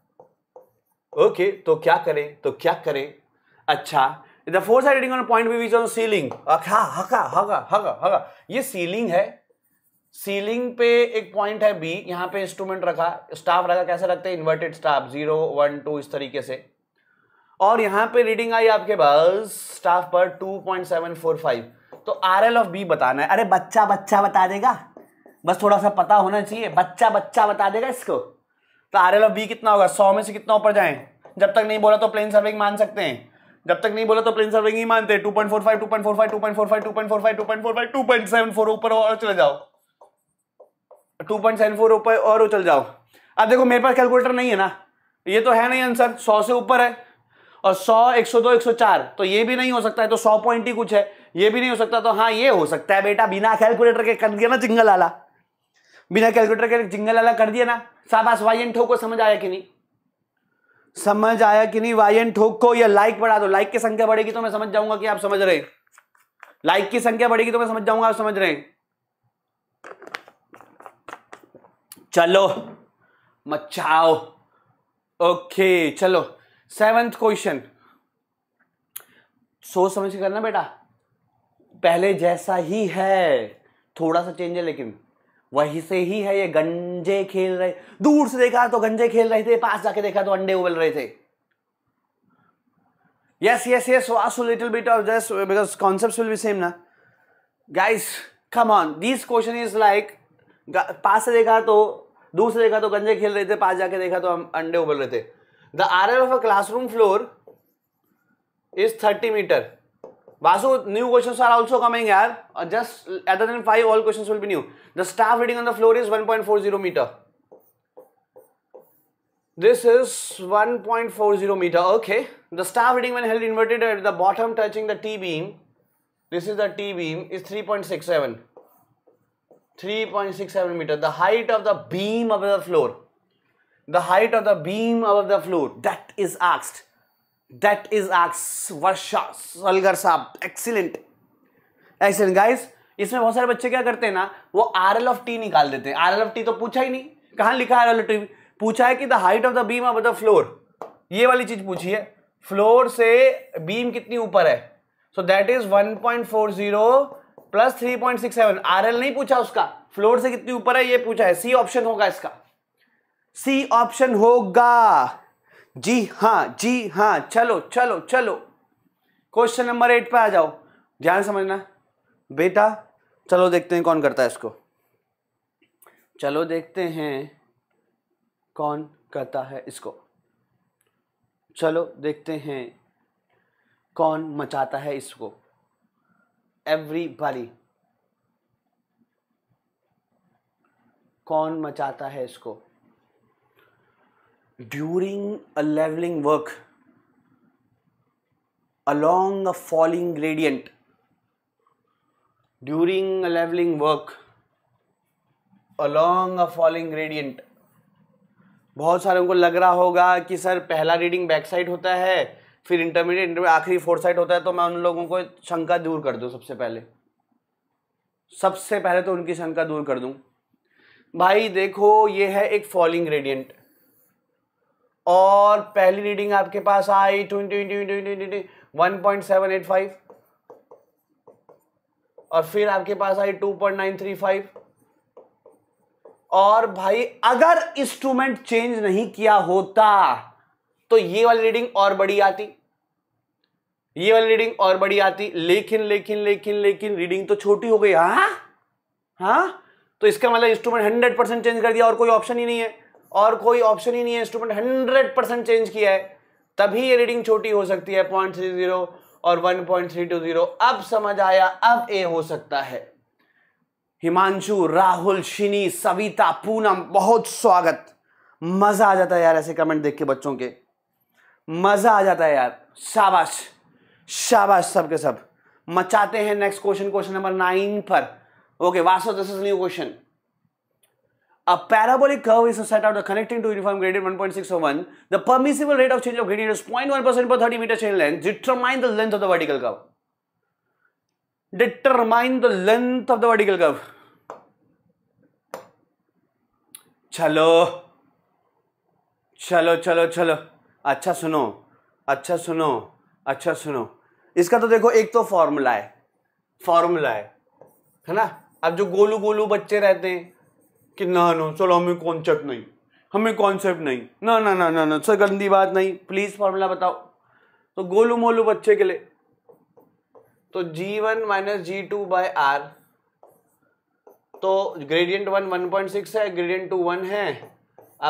okay तो क्या करें तो क्या करें अच्छा the force are reading on point B which on ceiling हका हका हका हका हका ये सीलिंग है सीलिंग पे एक पॉइंट है बी यहाँ पे इंस्ट्रूमेंट रखा स्टाफ रखा कैसे रखते हैं inverted staff zero one two इस तरीके से और यहाँ पे रीडिंग आई आपके पास स्टाफ पर two point seven four five तो आर एल ऑफ बी बताना है अरे बच्चा बच्चा बता देगा बस थोड़ा सा पता होना चाहिए बच्चा बच्चा बता देगा इसको तो आर एल ऑफ बी कितना होगा सौ में से कितना ऊपर जाए जब तक नहीं बोला तो प्लेन सर्विंग मान सकते हैं जब तक नहीं बोला तो प्लेन सर्विंग ही मानते two point four five two point four five two point four five two point four five two point four five two point seven four ऊपर और चले जाओ टू पॉइंट सेवन फोर ऊपर और चल जाओ अब देखो मेरे पास कैलकुलेटर नहीं है ना ये तो है नहीं आंसर सौ से ऊपर है और सौ एक सौ दो एक सौ चार तो ये भी नहीं हो सकता है तो सौ पॉइंट ही कुछ है ये भी नहीं हो सकता तो हाँ ये हो सकता है बेटा बिना कैलकुलेटर के कर दिया ना चिंगल आला बिना कैलकुलेटर के जिंगल अलग कर दिया ना साबास वाई एन ठोक को समझ आया कि नहीं समझ आया कि नहीं वाई एन ठोक को या लाइक बढ़ा दो लाइक की संख्या बढ़ेगी तो मैं समझ जाऊंगा कि आप समझ रहे लाइक की संख्या बढ़ेगी तो मैं समझ जाऊंगा आप समझ रहे चलो मचाओ ओके चलो सेवेंथ क्वेश्चन सोच समझ के करना बेटा पहले जैसा ही है थोड़ा सा चेंज है लेकिन वहीं से ही है ये गंजे खेल रहे दूर से देखा तो गंजे खेल रहे थे पास जाके देखा तो अंडे उबल रहे थे yes yes yes was little bit bit of because concept will be same ना guys come on this question is like पास से देखा तो दूर से देखा तो गंजे खेल रहे थे पास जाके देखा तो अंडे उबल रहे थे the R L of a classroom floor is thirty meter Vasu, new questions are also coming here. Uh, just other than 5, all questions will be new. The staff reading on the floor is 1.40 meter. This is 1.40 meter. Okay. The staff reading when held inverted at the bottom touching the T-beam. This is the T-beam is 3.67. 3.67 meter. The height of the beam above the floor. The height of the beam above the floor. That is asked that is ax Varsha Salgar साहब excellent excellent guys इसमें बहुत सारे बच्चे क्या करते हैं ना वो आर एल ऑफ टी निकाल देते हैं आर एल ऑफ टी तो पूछा ही नहीं कहां लिखा आर एल ऑफ टी पूछा है कि the height of the beam of the floor ये वाली चीज पूछी है फ्लोर से बीम कितनी ऊपर है so that is 1.40 plus 3.67 RL नहीं पूछा उसका फ्लोर से कितनी ऊपर है ये पूछा है सी ऑप्शन होगा इसका सी ऑप्शन होगा जी हाँ जी हाँ चलो चलो चलो क्वेश्चन नंबर एट पे आ जाओ ध्यान समझना बेटा चलो देखते हैं कौन करता है इसको चलो देखते हैं कौन करता है इसको चलो देखते हैं कौन मचाता है इसको एवरीबॉडी कौन मचाता है इसको during a leveling work along a falling gradient during a leveling work along a falling gradient बहुत सारे उनको लग रहा होगा कि सर पहला रीडिंग बैक साइड होता है फिर इंटरमीडिएट इंटरमीडिएट आखिरी फोर साइड होता है तो मैं उन लोगों को शंका दूर कर दूँ सबसे पहले सबसे पहले तो उनकी शंका दूर कर दूँ भाई देखो ये है एक फॉलिंग ग्रेडियंट और पहली रीडिंग आपके पास आई twenty one point seven eight five और फिर आपके पास आई two point nine three five और भाई अगर इंस्ट्रूमेंट चेंज नहीं किया होता तो ये वाली रीडिंग और बड़ी आती ये वाली रीडिंग और बड़ी आती लेकिन लेकिन लेकिन लेकिन रीडिंग तो छोटी हो गई हा हा तो इसका मतलब इंस्ट्रूमेंट हंड्रेड परसेंट चेंज कर दिया और कोई ऑप्शन ही नहीं है और कोई ऑप्शन ही नहीं है इंस्ट्रूमेंट हंड्रेड परसेंट चेंज किया है तभी ये रीडिंग छोटी हो सकती है पॉइंट थ्री जीरो और one point three two zero अब समझ आया अब ए हो सकता है हिमांशु राहुल शिनी सविता पूनम बहुत स्वागत मजा आ जाता है यार ऐसे कमेंट देख के बच्चों के मजा आ जाता है यार शाबाश शाबाश सब के सब मचाते हैं next question question number nine पर ओके वास्तव this is new question A parabolic curve is a set out connecting to uniform gradient 1.601. The permissible rate of change of gradient is 0.1% per 30 meter chain length. Determine the length of the vertical curve. Determine the length of the vertical curve. Chalo. Chalo, chalo, chalo. अच्छा suno. अच्छा suno. अच्छा suno. इसका तो देखो एक तो formula है formula है है ना अब जो गोलू गोलू बच्चे रहते हैं कि ना नो चलो हमें कॉन्सेप्ट नहीं हमें कॉन्सेप्ट नहीं ना ना ना ना ना सर गंदी बात नहीं प्लीज़ फॉर्मूला बताओ तो गोलू मोलू बच्चे के लिए तो g one minus g two by R तो gradient one one point six है ग्रेडियंट टू वन है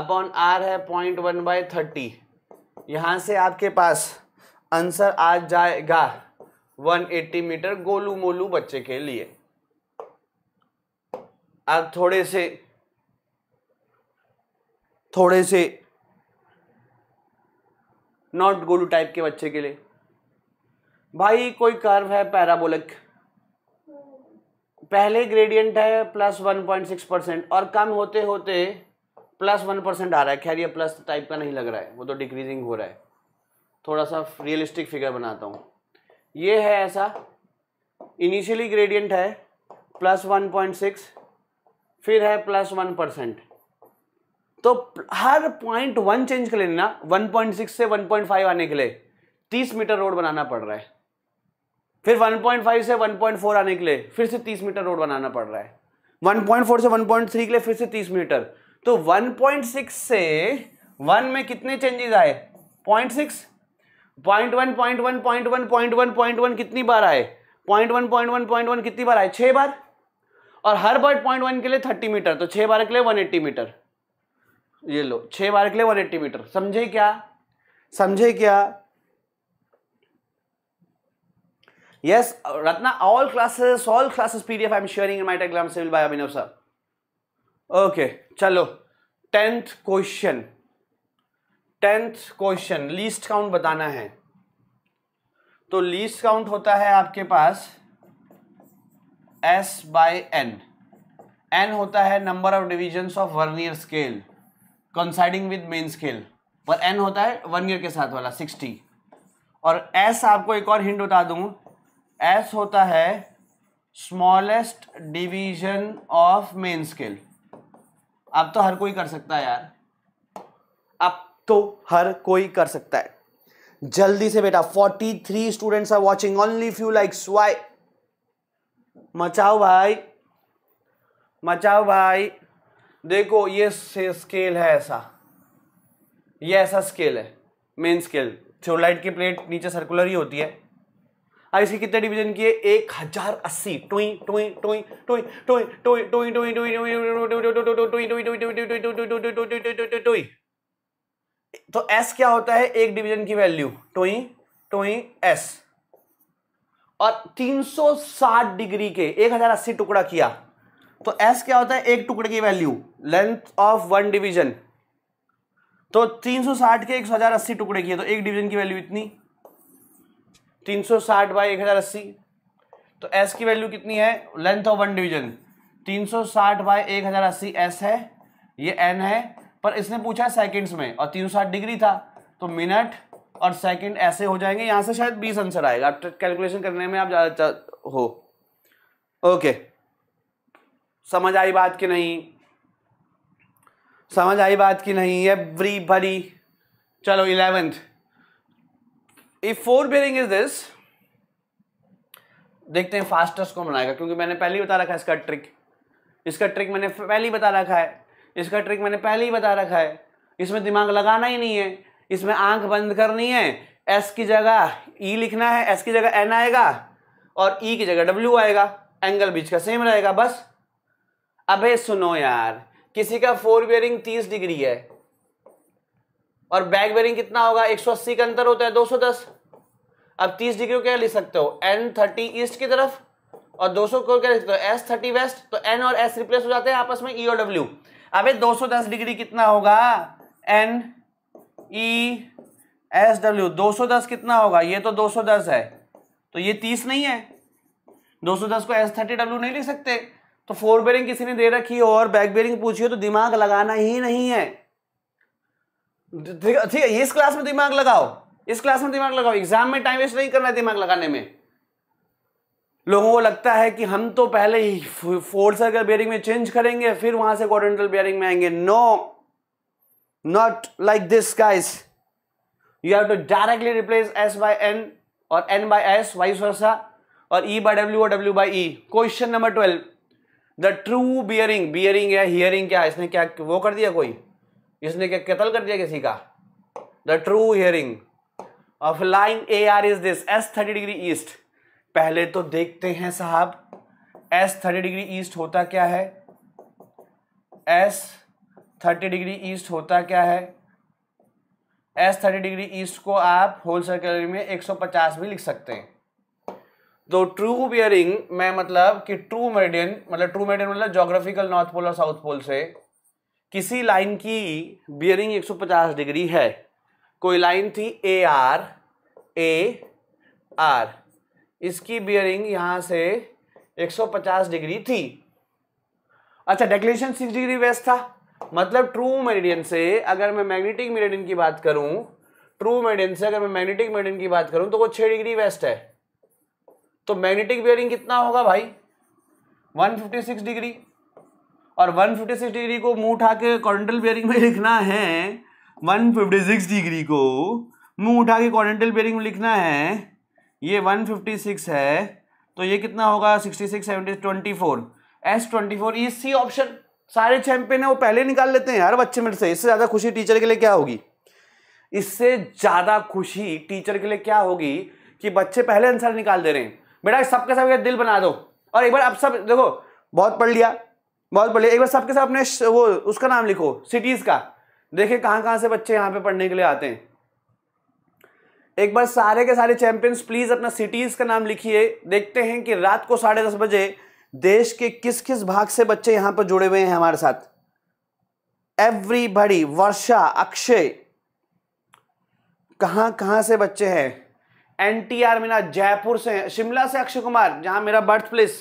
अपॉन आर है पॉइंट वन बाय थर्टी यहाँ से आपके पास आंसर आ जाएगा वन एट्टी मीटर गोलू मोलू बच्चे के लिए आप थोड़े से थोड़े से नॉट गोलू टाइप के बच्चे के लिए भाई कोई कर्व है पैराबोलिक पहले ग्रेडियंट है plus one point six percent और कम होते होते प्लस वन परसेंट आ रहा है खैर ये प्लस टाइप का नहीं लग रहा है वो तो डिक्रीजिंग हो रहा है थोड़ा सा रियलिस्टिक फिगर बनाता हूँ ये है ऐसा इनिशियली ग्रेडियंट है प्लस वन पॉइंट सिक्स फिर है प्लस वन परसेंट तो हर पॉइंट वन चेंज कर लेना वन पॉइंट सिक्स से वन पॉइंट फाइव आने के लिए तीस मीटर रोड बनाना पड़ रहा है फिर वन पॉइंट फाइव से वन पॉइंट फोर आने के लिए फिर से तीस मीटर रोड बनाना पड़ रहा है वन पॉइंट फोर से वन पॉइंट थ्री के लिए फिर से तीस मीटर तो वन पॉइंट सिक्स से वन में कितने चेंजेस आए point six point one point one point one point one point one कितनी बार आए point one point one point one कितनी बार आए छः बार और हर बार पॉइंट वन के लिए थर्टी मीटर तो छह बार के लिए वन एट्टी मीटर ये लो छह बार के लिए वन एट्टी मीटर समझे क्या समझे क्या yes Ratna all classes all classes PDF I am sharing in my Telegram civil by Abhinav sir okay चलो tenth question tenth question least count बताना है तो लीस्ट काउंट होता है आपके पास एस बाय एन एन होता है number of division of vernier scale considering with main scale पर एन होता है वन ईयर के साथ वाला सिक्सटी और एस आपको एक और हिंट बता दूँ एस होता है smallest division of main scale अब तो हर कोई कर सकता है यार अब तो हर कोई कर सकता है जल्दी से बेटा forty three students are watching only few like स्वाई मचाओ भाई मचाओ भाई देखो ये स्केल है ऐसा ये ऐसा स्केल है मेन स्केल थ्योलाइट की प्लेट नीचे सर्कुलर ही होती है और कितने डिवीजन किए एक हजार अस्सी टोई टोई टोई टोई टोई टोई टोई टोई टोई टोई टोई टोई टोई तो एस क्या होता है एक डिवीजन की वैल्यू टोई टोई एस और 360 डिग्री के एक हजार अस्सी टुकड़ा किया तो एस क्या होता है एक टुकड़े की value length of one division तो 360 के एक हजार अस्सी टुकड़े की है तो एक डिवीजन की वैल्यू इतनी 360 सौ साठ बाई एक हजार अस्सी तो एस की वैल्यू कितनी है लेंथ ऑफ वन डिवीजन 360 सौ साठ बाई एक हजार अस्सी एस है ये एन है पर इसने पूछा सेकेंड्स में और 360 डिग्री था तो मिनट और सेकेंड ऐसे हो जाएंगे यहां से शायद बीस आंसर आएगा आप कैलकुलेशन तो करने में आप ज़्यादा हो ओके okay. समझ आई बात की नहीं समझ आई बात की नहीं एवरी बडी चलो eleventh if four bearing is this देखते हैं फास्टेस्ट कौन बनाएगा क्योंकि मैंने पहले ही बता रखा है इसका ट्रिक इसका ट्रिक मैंने पहले ही बता रखा है इसका ट्रिक मैंने पहले ही बता रखा है इसमें दिमाग लगाना ही नहीं है इसमें आंख बंद करनी है एस की जगह ई e लिखना है एस की जगह एन आएगा और ई e की जगह डब्ल्यू आएगा एंगल बीच का सेम रहेगा बस अबे सुनो यार किसी का फोर बियरिंग तीस डिग्री है और बैक बियरिंग कितना होगा एक सौ अस्सी का अंतर होता है दो सौ दस अब तीस डिग्री को क्या लिख सकते हो एन थर्टी ईस्ट की तरफ और सौ को क्या लिख सकते हो एस थर्टी वेस्ट तो एन और एस रिप्लेस हो जाते हैं आपस में ई e और डब्ल्यू अबे दस डिग्री कितना होगा एन ई एस डब्ल्यू दो दस कितना होगा ये तो दो सौ दस है तो ये तीस नहीं है दो सौ दस को एस थर्टी डब्ल्यू नहीं लिख सकते तो फोर बेरिंग किसी ने दे रखी हो और बैक बेरिंग पूछिए तो दिमाग लगाना ही नहीं है ठीक है इस क्लास में दिमाग लगाओ इस क्लास में दिमाग लगाओ एग्जाम में टाइम वेस्ट नहीं करना है दिमाग लगाने में लोगों को लगता है कि हम तो पहले ही फोर सर्कल बेयरिंग में चेंज करेंगे फिर वहां से क्वारेंटल बेयरिंग में आएंगे no not like this guys you have to directly replace S by N और N by S vice versa और ई बाय डब्ल्यू और W by E question number twelve the true bearing bearing या hearing क्या इसने क्या वो कर दिया कोई इसने क्या कतल कर दिया किसी का the true hearing of line A R is this S thirty degree east पहले तो देखते हैं साहब एस थर्टी डिग्री ईस्ट होता क्या है एस थर्टी डिग्री ईस्ट होता क्या है एस थर्टी डिग्री ईस्ट को आप होल सर्कल में 150 भी लिख सकते हैं तो ट्रू बियरिंग में मतलब कि ट्रू मेडियन मतलब ट्रू मेडियन मतलब जोग्राफिकल नॉर्थ पोल और साउथ पोल से किसी लाइन की बियरिंग 150 डिग्री है कोई लाइन थी ए आर ए आर इसकी बियरिंग यहाँ से 150 डिग्री थी अच्छा डेक्लेशन 6 डिग्री वेस्ट था मतलब ट्रू मेरिडियन से अगर मैं मैग्नेटिक मेरिडियन की बात करूं ट्रू मेरिडियन से अगर मैं मैग्नेटिक मेरिडियन की बात करूं तो वो 6 डिग्री वेस्ट है तो मैग्नेटिक बियरिंग कितना होगा भाई 156 डिग्री और 156 डिग्री को मुंह उठा के कॉर्डेंटल बियरिंग में लिखना है 156 डिग्री को मुंह उठा के कॉर्डेंटल बियरिंग में लिखना है ये 156 है तो ये कितना होगा 66 70 24 एस ट्वेंटी फोर ये सी ऑप्शन सारे चैंपियन है वो पहले निकाल लेते हैं यार बच्चे मेरे से इससे ज़्यादा खुशी टीचर के लिए क्या होगी इससे ज़्यादा खुशी टीचर के लिए क्या होगी कि बच्चे पहले आंसर निकाल दे रहे हैं बेटा सबके साथ दिल बना दो और एक बार आप सब देखो बहुत पढ़ लिया बहुत पढ़ लिया एक बार सबके साथ अपने वो उसका नाम लिखो सिटीज़ का देखे कहाँ कहाँ से बच्चे यहाँ पे पढ़ने के लिए आते हैं एक बार सारे के सारे चैंपियंस प्लीज अपना सिटीज का नाम लिखिए देखते हैं कि रात को साढ़े दस बजे देश के किस किस भाग से बच्चे यहाँ पर जुड़े हुए हैं हमारे साथ एवरी बड़ी वर्षा अक्षय कहां कहां से बच्चे हैं एनटीआर मीना जयपुर से शिमला से अक्षय कुमार जहां मेरा birth place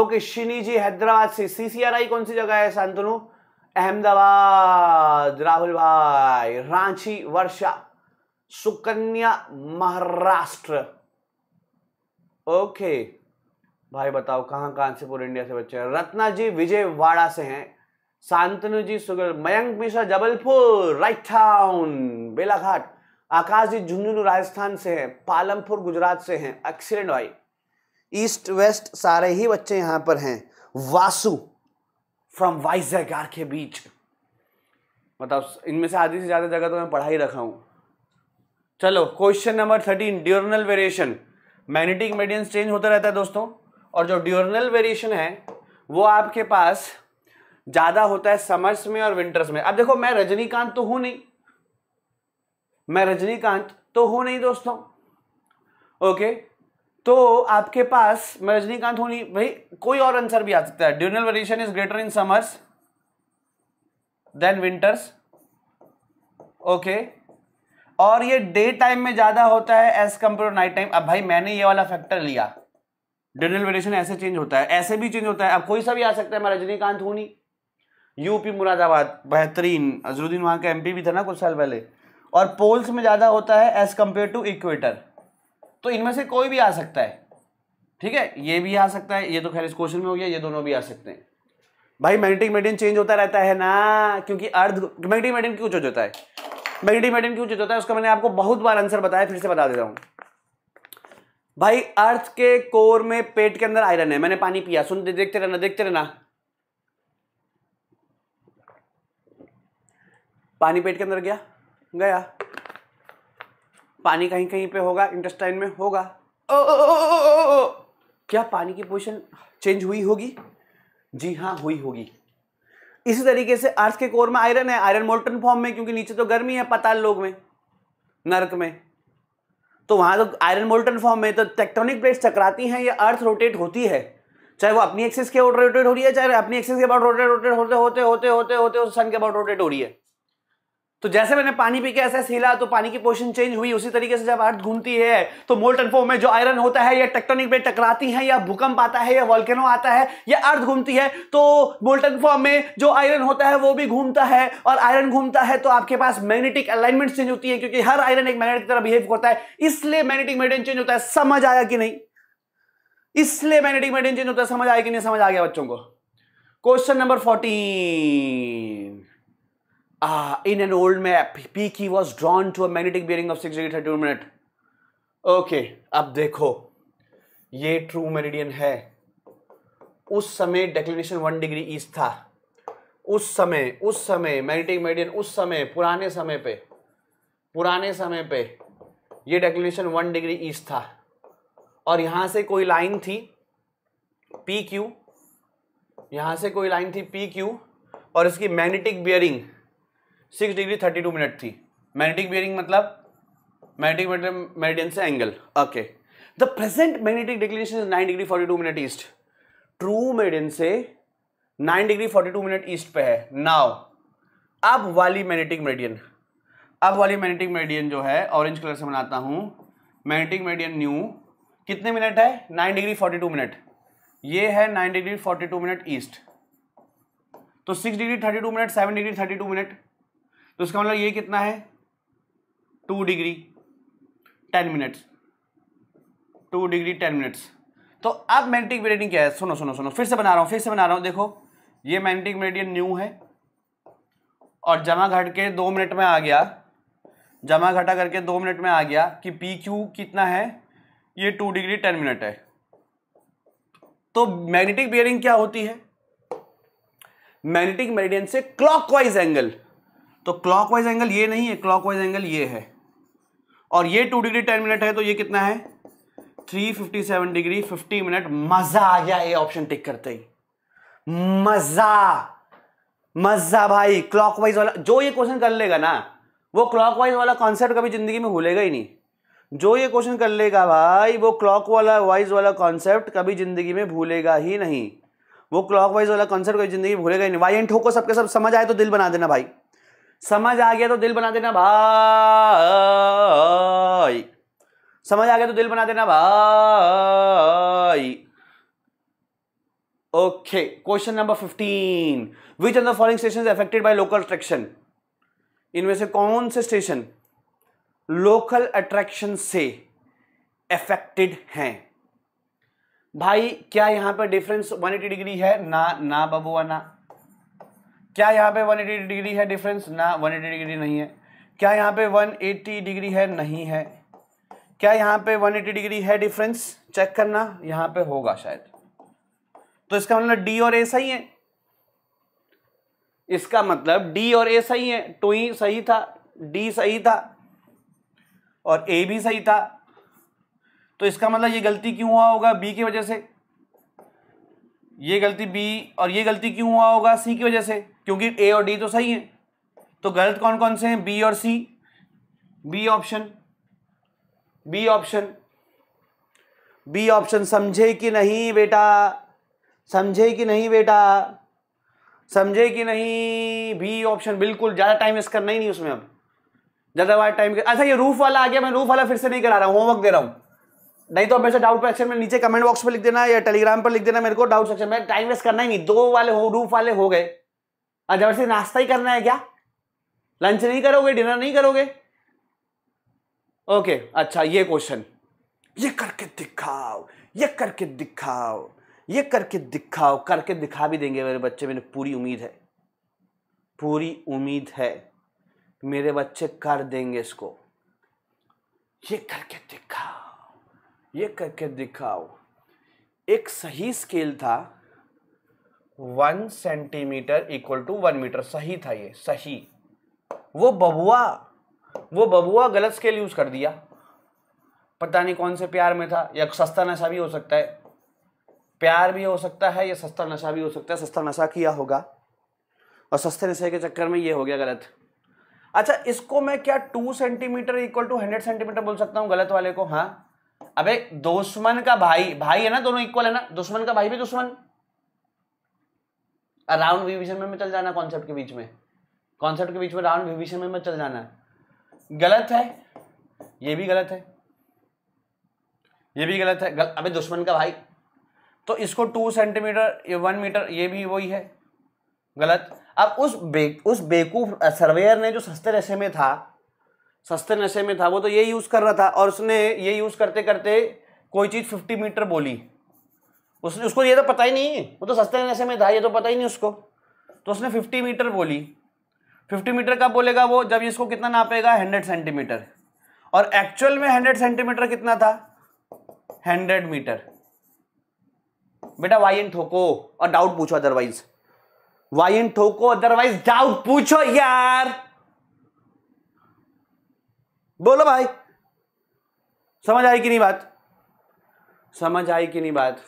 okay Shini ji Hyderabad से सीसीआरआई कौन सी जगह है शांतनु अहमदाबाद राहुल भाई रांची वर्षा सुकन्या महाराष्ट्र ओके भाई बताओ कहां कहां से पूरे इंडिया से बच्चे हैं रत्ना जी विजयवाड़ा से हैं शांतनु जी सुगर मयंक मिश्रा जबलपुर राइट टाउन बेलाघाट आकाश जी झुंझुनू राजस्थान से हैं पालमपुर गुजरात से हैं एक्सीलेंट भाई ईस्ट वेस्ट सारे ही बच्चे यहां पर हैं वासु फ्रॉम वाइजगार के बीच मतलब इनमें से आधी से ज़्यादा जगह तो मैं पढ़ा ही रखा हूँ चलो question number thirteen diurnal variation magnetic medians change होता रहता है दोस्तों और जो ड्यूरनल वेरिएशन है वो आपके पास ज़्यादा होता है समर्स में और विंटर्स में अब देखो मैं रजनीकांत तो हूँ नहीं मैं रजनीकांत तो हूं नहीं दोस्तों ओके तो आपके पास मैं रजनीकांत हूं नहीं भाई कोई और आंसर भी आ सकता है diurnal variation is greater in summers than winters okay और ये डे टाइम में ज्यादा होता है एज कंपेयर नाइट टाइम अब भाई मैंने ये वाला फैक्टर लिया डिनल वेरिएशन ऐसे चेंज होता है ऐसे भी चेंज होता है अब कोई सा भी आ सकता है मैं रजनीकांत हूं नहीं यूपी मुरादाबाद बेहतरीन अजरुद्दीन वहां का एमपी भी था ना कुछ साल पहले और पोल्स में ज़्यादा होता है एज कंपेयर टू इक्वेटर तो इनमें से कोई भी आ सकता है ठीक है ये भी आ सकता है ये तो खैर इस क्वेश्चन में हो गया ये दोनों भी आ सकते हैं भाई मैग्नेटिक मेडियन चेंज होता रहता है ना क्योंकि अर्ध मैग्नेटिक मेडियन क्यों चेंज होता है मैग्नेटिक मेडियन क्यों चेंज होता है उसका मैंने आपको बहुत बार आंसर बताया फिर से बता देता हूं भाई अर्थ के कोर में पेट के अंदर आयरन है मैंने पानी पिया सुन देखते रहना देखते रहना पानी पेट के अंदर गया गया पानी कहीं कहीं पे होगा इंटेस्टाइन में होगा ओ, ओ, ओ, ओ, ओ, ओ। क्या पानी की पोजिशन चेंज हुई होगी जी हाँ हुई होगी इसी तरीके से अर्थ के कोर में आयरन है आयरन मोल्टन फॉर्म में क्योंकि नीचे तो गर्मी है पताल लोग में नरक में तो वहां तो आयरन मोल्टन फॉर्म में तो टेक्टोनिक प्लेट्स टकराती हैं या अर्थ रोटेट होती है चाहे वो अपनी एक्सेस के रोटेट हो रही है चाहे अपनी एक्सेस के अबाउट रोटेट रोटेट होते होते होते होते होते सन के अबाउट रोटेट हो रही है तो जैसे मैंने पानी पी के ऐसे हिला तो पानी की पोजिशन चेंज हुई उसी तरीके से जब अर्थ घूमती है तो मोल्टन फोम में जो आयरन होता है या टेक्टोनिक प्लेट टकराती है या भूकंप आता है या वॉल्केनो आता है या अर्थ घूमती है तो मोल्टन फॉर्म में जो आयरन होता है वो भी घूमता है और आयरन घूमता है तो आपके पास मैग्नेटिक अलाइनमेंट चेंज होती है क्योंकि हर आयरन एक मैग्नेट की तरह बिहेव करता है इसलिए मैग्नेटिक मेडियन चेंज होता है समझ आया कि नहीं इसलिए मैग्नेटिक मेडियन चेंज होता है समझ आया कि नहीं समझ आ गया बच्चों को question number fourteen Ah, in an old map, P key was drawn to a magnetic bearing of 6 degree 32 minute. Okay okay, अब देखो ये ट्रू मेरिडियन है उस समय डेक्लिनेशन वन डिग्री ईस्ट था उस समय उस समय मैग्नेटिक मेरिडियन उस समय पुराने समय पे पुराने समय पे ये डेक्लिनेशन वन डिग्री ईस्ट था और यहां से कोई लाइन थी पी क्यू यहां से कोई लाइन थी पी क्यू और इसकी magnetic bearing six degree thirty two minute थी मैग्नेटिक बियरिंग मतलब मैग्नेटिक मतलब मेरिडियन से angle okay the present magnetic declination is nine degree forty two minute east true meridian से nine degree forty two minute east पे है नाव अब वाली magnetic meridian अब वाली मैग्नेटिक मेरिडियन जो है ऑरेंज कलर से बनाता हूँ मैग्नेटिक मेरिडियन न्यू कितने मिनट है nine degree forty two minute ये है nine degree forty two minute east तो six degree thirty two minute seven degree thirty two minute तो इसका मतलब ये कितना है two degree ten minutes two degree ten minutes तो अब मैग्नेटिक मेरिडियन क्या है सुनो सुनो सुनो फिर से बना रहा हूँ फिर से बना रहा हूँ देखो ये मैग्नेटिक मेडियन न्यू है और जमा घट के दो मिनट में आ गया जमा घटा करके दो मिनट में आ गया कि पी क्यू कितना है ये टू डिग्री टेन मिनट है तो मैग्नेटिक बियरिंग क्या होती है मैग्नेटिक मेरिडियन से क्लॉकवाइज एंगल तो क्लॉकवाइज एंगल ये नहीं है क्लॉकवाइज एंगल ये है और ये टू डिग्री टेन मिनट है तो ये कितना है three fifty seven degree fifty minute मजा आ गया ये ऑप्शन टिक करते ही मजा मजा भाई क्लॉकवाइज वाला जो ये क्वेश्चन कर लेगा ना वो क्लॉकवाइज वाला कॉन्सेप्ट कभी जिंदगी में भूलेगा ही नहीं जो ये क्वेश्चन कर लेगा भाई वो क्लॉक वाला वाइज वाला कॉन्सेप्ट कभी जिंदगी में भूलेगा ही नहीं वो क्लॉकवाइज वाला कॉन्सेप्ट कभी जिंदगी में भूलेगा ही नहीं वाई एंड ठोको सबके सब समझ आए तो दिल बना देना भाई समझ आ गया तो दिल बना देना भाई समझ आ गया तो दिल बना देना भाई okay question number fifteen which are the following station affected by local attraction इनमें से कौन से स्टेशन लोकल अट्रैक्शन से अफेक्टेड हैं भाई क्या यहां पर डिफरेंस 180 डिग्री है ना ना बबुआ ना क्या यहाँ पे 180 डिग्री है डिफरेंस ना 180 डिग्री नहीं है क्या यहाँ पे 180 डिग्री है नहीं है क्या यहाँ पे 180 डिग्री है डिफरेंस चेक करना यहाँ पे होगा शायद तो इसका मतलब डी और ए सही है इसका मतलब डी और ए सही है टू तो ही सही था डी सही था और ए भी सही था तो इसका मतलब ये गलती क्यों हुआ होगा बी की वजह से ये गलती बी और ये गलती क्यों हुआ होगा सी की वजह से क्योंकि ए और डी तो सही है तो गलत कौन कौन से हैं बी और C B option B option B option समझे कि नहीं बेटा समझे कि नहीं बेटा समझे कि नहीं बी ऑप्शन बिल्कुल ज़्यादा टाइम वेस्ट करना ही नहीं उसमें अब ज़्यादा बार टाइम अच्छा ये रूफ वाला आ गया मैं रूफ वाला फिर से नहीं करा रहा हूँ होमवर्क दे रहा हूँ नहीं तो मैं डाउट सेक्शन में नीचे कमेंट बॉक्स पर लिख देना या टेलीग्राम पर लिख देना मेरे को डाउट सेक्शन में टाइम वेस्ट करना ही नहीं दो वाले हो रूफ वाले हो गए से नाश्ता ही करना है क्या लंच नहीं करोगे डिनर नहीं करोगे ओके अच्छा ये क्वेश्चन ये करके दिखाओ ये करके दिखाओ ये करके दिखाओ करके दिखा भी देंगे मेरे बच्चे मेरे पूरी उम्मीद है पूरी उम्मीद है मेरे बच्चे कर देंगे इसको ये करके दिखाओ ये करके दिखाओ एक सही स्केल था one centimetre equal to one meter सही था ये सही वो बबुआ वो बबुआ गलत स्केल यूज कर दिया पता नहीं कौन से प्यार में था या सस्ता नशा भी हो सकता है प्यार भी हो सकता है या सस्ता नशा भी हो सकता है सस्ता नशा किया होगा और सस्ते नशे के चक्कर में ये हो गया गलत अच्छा इसको मैं क्या two centimeter equal to hundred centimeter बोल सकता हूँ गलत वाले को हाँ अबे दुश्मन का भाई भाई है ना दोनों इक्वल है ना दुश्मन का भाई भी दुश्मन राउंड विभिजन में, चल जाना कॉन्सेप्ट के बीच में कॉन्सेप्ट के बीच में राउंड विभिजन में चल जाना गलत है ये भी गलत है ये भी गलत है गल... अबे दुश्मन का भाई तो इसको टू सेंटीमीटर ये वन मीटर ये भी वही है गलत अब उस बे उस बेवकूफ सर्वेयर ने जो सस्ते नशे में था सस्ते नशे में था वो तो ये यूज़ कर रहा था और उसने ये यूज़ करते करते कोई चीज़ फिफ्टी मीटर बोली उसने उसको ये तो पता ही नहीं वो तो सस्ते नशे में था ये तो पता ही नहीं उसको तो उसने फिफ्टी मीटर बोली फिफ्टी मीटर कब बोलेगा वो जब इसको कितना नापेगा हंड्रेड सेंटीमीटर और एक्चुअल में हंड्रेड सेंटीमीटर कितना था हंड्रेड मीटर बेटा वाई एन ठोको और डाउट पूछो अदरवाइज वाई एन ठोको अदरवाइज डाउट पूछो यार बोलो भाई समझ आई कि नहीं बात समझ आई कि नहीं बात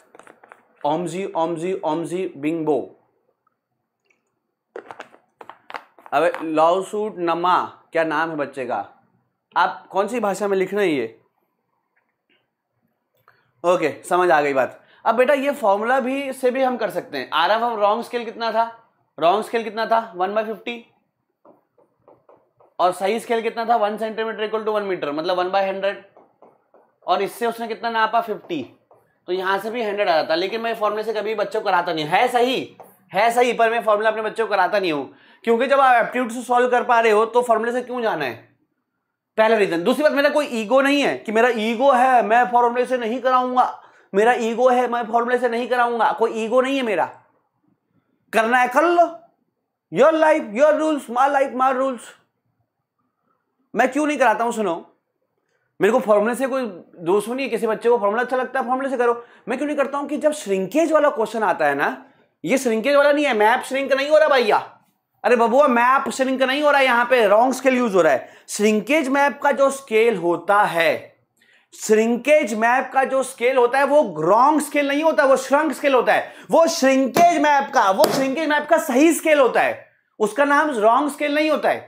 ओमजी ओमजी ओमजी बिंगबो अब लॉसूट नमा क्या नाम है बच्चे का आप कौन सी भाषा में लिख रहे हैं ये ओके समझ आ गई बात अब बेटा ये फॉर्मूला भी से भी हम कर सकते हैं R F of wrong scale कितना था रॉन्ग स्केल कितना था वन बाई फिफ्टी और सही स्केल कितना था one centimetre equal to one metre मतलब वन बाय हंड्रेड और इससे उसने कितना नापा फिफ्टी तो यहाँ से भी हंड्रेड आ जाता लेकिन मैं फॉर्मूले से कभी बच्चों कराता नहीं है सही है सही पर मैं फॉर्मूला अपने बच्चों को कराता नहीं हूँ क्योंकि जब आप एप्टीट्यूड से सॉल्व कर पा रहे हो तो फॉर्मूले से क्यों जाना है पहला रीजन दूसरी बात मेरा कोई ईगो नहीं है कि मेरा ईगो है मैं फॉर्मूले से नहीं कराऊंगा मेरा ईगो है मैं फॉर्मूले से नहीं कराऊंगा कोई ईगो नहीं है मेरा करना है कर लो your life your rules my life my rules मैं क्यों नहीं कराता हूं सुनो मेरे को फॉर्मूले से कोई दोष नहीं है किसी बच्चे को फॉर्मूला अच्छा लगता है फॉर्मूले से करो मैं क्यों नहीं करता हूं कि जब श्रिंकेज वाला क्वेश्चन आता है ना ये श्रिंकेज वाला नहीं है मैप श्रिंक नहीं हो रहा भैया अरे बबुआ मैप श्रिंक नहीं हो रहा है यहाँ पे रॉन्ग स्केल यूज हो रहा है श्रिंकेज मैप का जो स्केल होता है श्रिंकेज मैप का जो स्केल होता है वो रॉन्ग स्केल नहीं होता वो श्रंक स्केल होता है वो श्रिंकेज मैप का वो श्रिंकेज मैप का सही स्केल होता है उसका नाम रॉन्ग स्केल नहीं होता है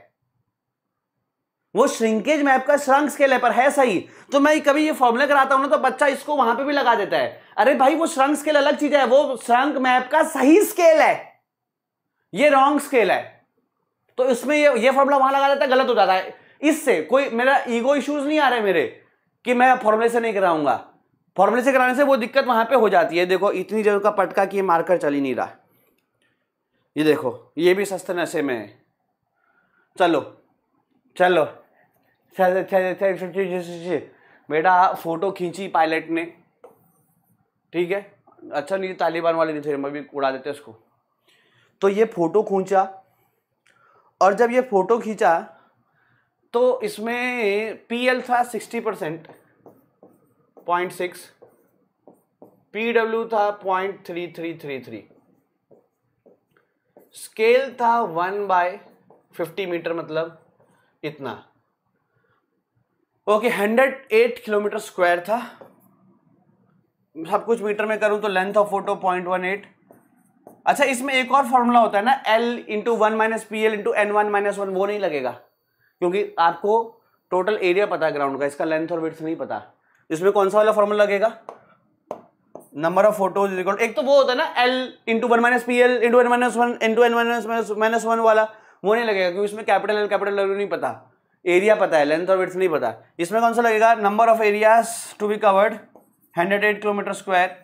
वो श्रिंकेज मैप का श्रंक स्केल है पर है सही तो मैं कभी ये फॉर्मूला कराता हूं ना तो बच्चा इसको वहां पे भी लगा देता है अरे भाई वो श्रंक स्केल अलग चीज है वो श्रंक मैप का सही स्केल है ये रॉन्ग स्केल है तो इसमें ये ये फॉर्मूला वहां लगा देता है गलत हो जाता है इससे कोई मेरा ईगो इश्यूज नहीं आ रहे मेरे कि मैं फॉर्मूले से नहीं कराऊंगा फॉर्मूले से कराने से वो दिक्कत वहां पर हो जाती है देखो इतनी जगह का पटका कि ये मार्कर चल ही नहीं रहा ये देखो ये भी सस्ते नशे में है चलो चलो बेटा फोटो खींची पायलट ने ठीक है अच्छा नहीं तालिबान वाले नहीं थे मैं भी उड़ा देते उसको तो ये फ़ोटो खींचा और जब ये फ़ोटो खींचा तो इसमें पी एल था sixty percent point six P W था point three three three three scale था वन बाय फिफ्टी मीटर मतलब इतना okay hundred eight kilometre square था सब कुछ मीटर में करूं तो length of photo point one eight अच्छा इसमें एक और फॉर्मूला होता है ना L into one minus P L into N one minus one वो नहीं लगेगा क्योंकि आपको टोटल एरिया पता है ग्राउंड का इसका लेंथ और विथ नहीं पता इसमें कौन सा वाला फॉर्मूला लगेगा नंबर ऑफ फोटोज इक्वल एक तो वो होता है ना L into one minus P L into N minus one into N minus minus one वाला वो नहीं लगेगा क्योंकि इसमें कैपिटल एल कैपिटल एल नहीं पता एरिया पता है लेंथ और विथ नहीं पता इसमें कौन सा लगेगा number of areas to be covered hundred eight kilometre square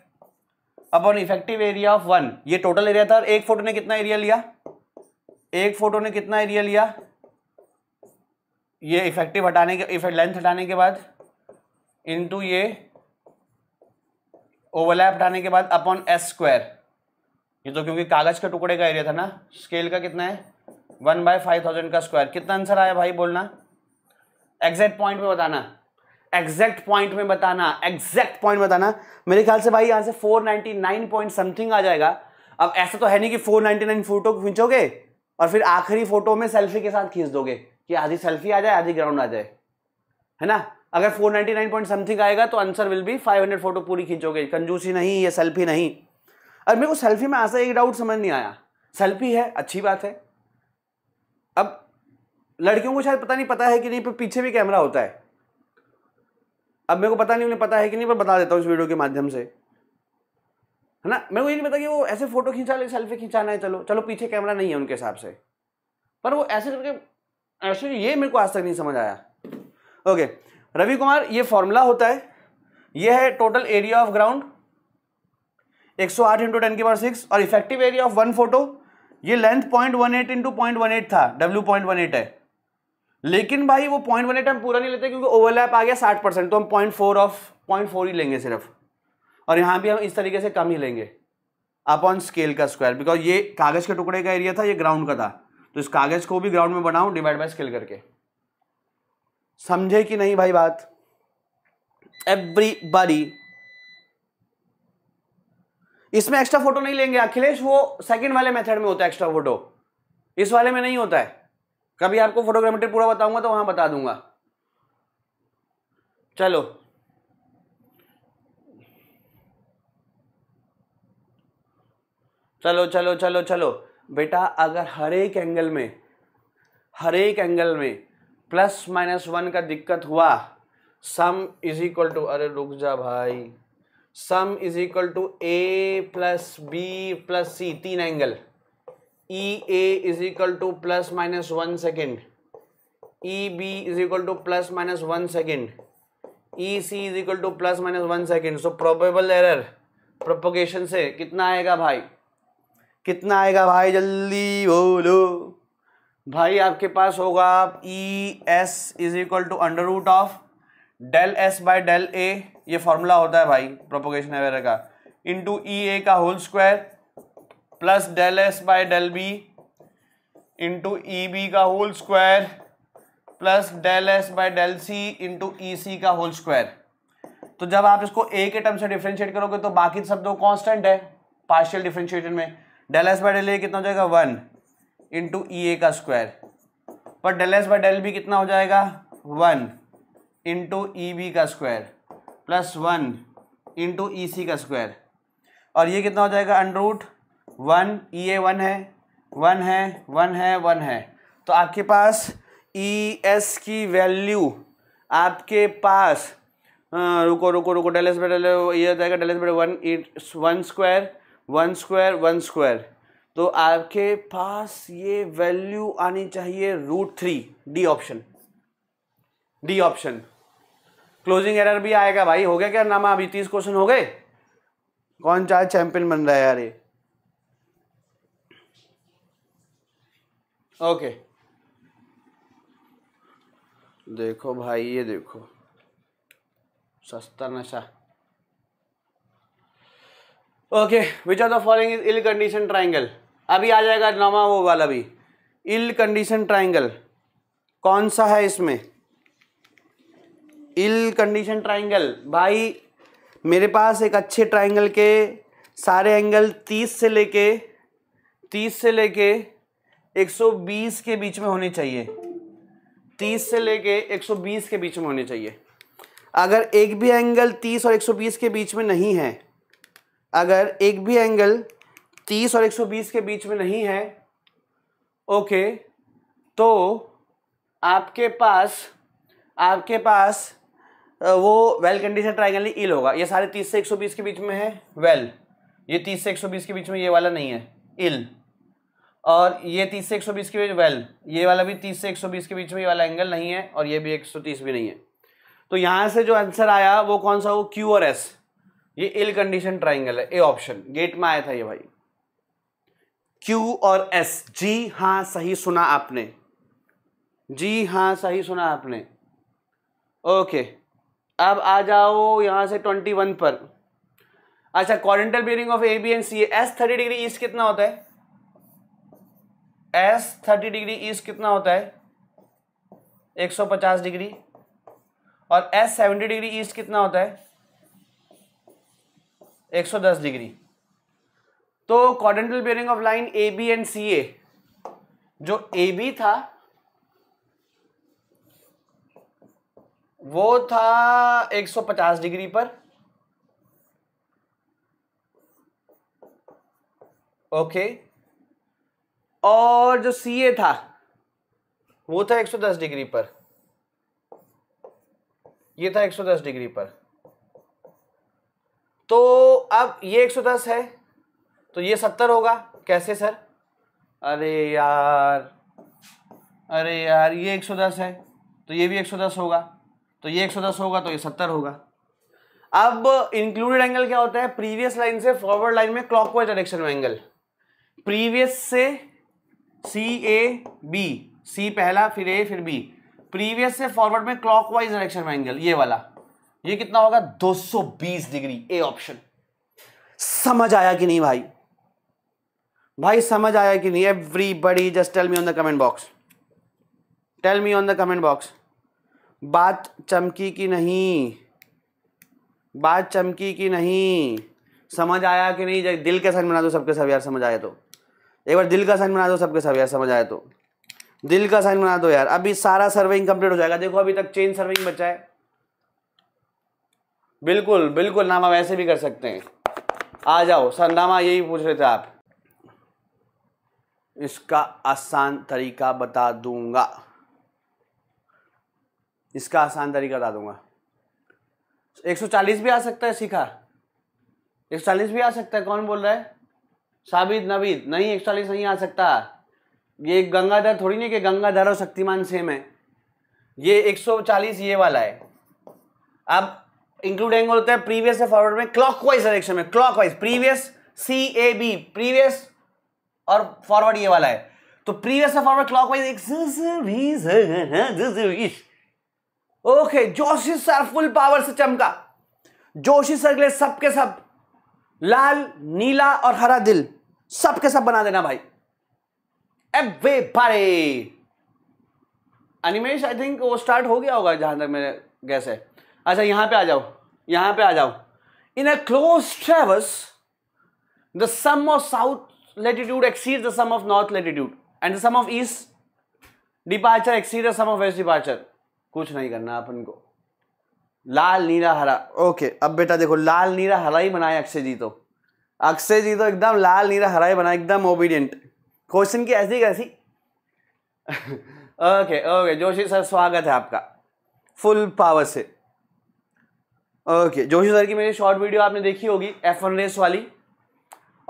upon effective area of one ये टोटल एरिया था और एक फोटो ने कितना एरिया लिया एक फोटो ने कितना एरिया लिया ये इफेक्टिव हटाने के इफेक्ट लेंथ हटाने के बाद इनटू ये ओवरलैप हटाने के बाद अपॉन एस स्क्वायर ये तो क्योंकि कागज के टुकड़े का एरिया था ना स्केल का कितना है वन बाय फाइव थाउजेंड का स्क्वायर कितना आंसर आया भाई बोलना एग्जैक्ट पॉइंट में बताना एग्जैक्ट पॉइंट में बताना एग्जैक्ट पॉइंट बताना मेरे ख्याल से भाई यहाँ से 499 पॉइंट समथिंग आ जाएगा अब ऐसा तो है नहीं कि 499 फोटो खींचोगे और फिर आखिरी फोटो में सेल्फी के साथ खींच दोगे कि आधी सेल्फी आ जाए आधी ग्राउंड आ जाए है ना अगर 499 पॉइंट समथिंग आएगा तो आंसर विल बी 500 फोटो पूरी खींचोगे कंजूसी नहीं या सेल्फी नहीं और मेरे को सेल्फी में ऐसा एक डाउट समझ नहीं आया सेल्फी है अच्छी बात है अब लड़कियों को शायद पता नहीं पता है कि नहीं पर पीछे भी कैमरा होता है अब मेरे को पता नहीं उन्हें पता है कि नहीं पर बता देता हूँ इस वीडियो के माध्यम से है ना मेरे को ये नहीं पता कि वो ऐसे फ़ोटो खींचा ले सेल्फी खींचाना है चलो चलो पीछे कैमरा नहीं है उनके हिसाब से पर वो ऐसे करके ऐसे ये मेरे को आज तक नहीं समझ आया ओके रवि कुमार ये फॉर्मूला होता है ये है टोटल एरिया ऑफ ग्राउंड 108 सौ आठ इंटू टेन की पावर सिक्स और effective area of one photo ये length point one eight into point one eight था डब्ल्यू पॉइंट वन एट है लेकिन भाई वो पॉइंट वन एट हम पूरा नहीं लेते क्योंकि ओवरलैप आ गया साठ परसेंट तो हम point four of point four ही लेंगे सिर्फ और यहाँ भी हम इस तरीके से कम ही लेंगे अपॉन स्केल का स्क्वायर बिकॉज ये कागज के टुकड़े का एरिया था ये ग्राउंड का था तो इस कागज को भी ग्राउंड में बनाऊं डिवाइड बाय स्केल करके समझे कि नहीं भाई बात एवरी बडी इसमें एक्स्ट्रा फोटो नहीं लेंगे अखिलेश वो सेकंड वाले मेथड में होता है एक्स्ट्रा फोटो इस वाले में नहीं होता है कभी आपको फोटोग्रामेट्री पूरा बताऊंगा तो वहां बता दूंगा चलो चलो चलो चलो चलो बेटा अगर हर एक एंगल में हर एक एंगल में प्लस माइनस वन का दिक्कत हुआ सम इज इक्वल टू अरे रुक जा भाई sum is equal to A plus B plus C तीन angle E A is equal to plus minus one second E B is equal to plus minus one second E C is equal to plus minus one second so probable error propagation से कितना आएगा भाई कितना आएगा भाई जल्दी बोलो भाई आपके पास होगा E S is equal to under root of del S by del A ये फॉर्मूला होता है भाई प्रोपोगेशन एरर का इंटू ई ए का whole square plus del S by del B into E B का whole square plus del S by del C into E C का whole square तो जब आप इसको ए के टर्म से डिफ्रेंशिएट करोगे तो बाकी सब दो कांस्टेंट है पार्शियल डिफ्रेंशिएशन में del S by del A कितना हो जाएगा वन इंटू ई ए का स्क्वायर पर del S by del B कितना हो जाएगा वन इंटू ई बी का square plus one into E C का स्क्वायर और ये कितना हो जाएगा under root one E e A one है वन है वन है वन है तो आपके पास ई e एस की वैल्यू आपके पास रुको रुको रुको डेल एस बेटे ये हो जाएगा del S one it e one square one square one square तो आपके पास ये वैल्यू आनी चाहिए root three D option D option closing error भी आएगा भाई हो गया क्या नामा अभी तीस क्वेश्चन हो गए कौन चार चैंपियन बन रहा है यार ये ओके देखो भाई ये देखो सस्ता नशा okay which are the following is ill condition triangle अभी आ जाएगा नवा वो वाला भी इल कंडीशन ट्राइंगल कौन सा है इसमें इल कंडीशन ट्राइंगल भाई मेरे पास एक अच्छे ट्राइंगल के सारे एंगल तीस से लेके तीस से लेके 120 के बीच में होने चाहिए 30 से लेके 120 के बीच में होने चाहिए अगर एक भी एंगल 30 और 120 के बीच में नहीं है अगर एक भी एंगल 30 और 120 के बीच में नहीं है ओके तो आपके पास आपके पास वो वेल कंडीशन ट्राइंगल इल होगा ये सारे 30 से 120 के बीच में है वेल ये 30 से 120 के बीच में ये वाला नहीं है इल और ये तीस से एक सौ बीस के बीच वेल ये वाला भी तीस से एक सौ बीस के बीच में ये वाला एंगल नहीं है और ये भी एक सौ तीस भी नहीं है तो यहाँ से जो आंसर आया वो कौन सा वो क्यू और एस ये इल कंडीशन ट्राइंगल है ए ऑप्शन गेट में आया था ये भाई क्यू और एस जी हाँ सही सुना आपने जी हाँ सही सुना आपने ओके अब आ जाओ यहाँ से ट्वेंटी वन पर अच्छा quadrantal bearing of A B and C S thirty degree east कितना होता है एस थर्टी डिग्री ईस्ट कितना होता है 150 डिग्री और एस सेवेंटी डिग्री ईस्ट कितना होता है 110 डिग्री तो quadrantal bearing of line A B and C A जो ए बी था वो था 150 डिग्री पर ओके okay. और जो सी ए था वो था 110 डिग्री पर ये था 110 डिग्री पर तो अब ये 110 है तो ये 70 होगा कैसे सर अरे यार अरे यार ये 110 है तो ये भी 110 होगा तो ये 110 होगा तो ये 70 होगा अब इंक्लूडेड एंगल क्या होता है प्रीवियस लाइन से फॉरवर्ड लाइन में क्लॉकवाइज डायरेक्शन में एंगल प्रीवियस से सी ए बी सी पहला फिर ए फिर बी प्रीवियस से फॉरवर्ड में क्लॉकवाइज डायरेक्शन में एंगल ये वाला ये कितना होगा 220 डिग्री ए ऑप्शन समझ आया कि नहीं भाई भाई समझ आया कि नहीं everybody just tell me on the comment box tell me on the comment box बात चमकी की नहीं बात चमकी की नहीं समझ आया कि नहीं दिल के साथ बना दो सबके सब यार समझ आया तो एक बार दिल का साइन बना दो सबके सब यार समझ आए तो दिल का साइन बना दो यार अभी सारा सर्विंग कंप्लीट हो जाएगा देखो अभी तक चेन सर्विंग बचा है बिल्कुल बिल्कुल नामा वैसे भी कर सकते हैं आ जाओ सर नामा यही पूछ रहे थे आप इसका आसान तरीका बता दूंगा इसका आसान तरीका बता दूंगा 140 भी आ सकता है सीखा 140 भी आ सकता है कौन बोल रहा है साबित नबीद नहीं एक नहीं आ सकता ये गंगाधर थोड़ी नहीं कि गंगाधर और शक्तिमान सेम है ये 140 ये वाला है अब इंक्लूड एंगल होता है प्रीवियस से फॉरवर्ड में क्लॉक वाइज डायरेक्शन में clockwise previous C A B previous और फॉरवर्ड ये वाला है तो प्रीवियस से forward clockwise okay Joshi sir full power से चमका जोशी सर के सबके सब लाल नीला और हरा दिल सब के सब बना देना भाई एवरीबॉडी अनिमेश आई थिंक वो स्टार्ट हो गया होगा जहां तक मेरे गैस है अच्छा यहां पे आ जाओ यहां पे आ जाओ in a close traverse the sum of south latitude exceed the sum of north latitude and the sum of east departure exceed the sum of west departure कुछ नहीं करना अपन को लाल नीला हरा ओके अब बेटा देखो लाल नीला हरा ही बनाया अक्षय जी तो अक्षय जी तो एकदम लाल नीरा हरा बना एकदम ओबीडियंट क्वेश्चन की ऐसी कैसी ओके <laughs> ओके जोशी सर स्वागत है आपका फुल पावर से ओके जोशी सर की मेरी शॉर्ट वीडियो आपने देखी होगी एफ एन रेस वाली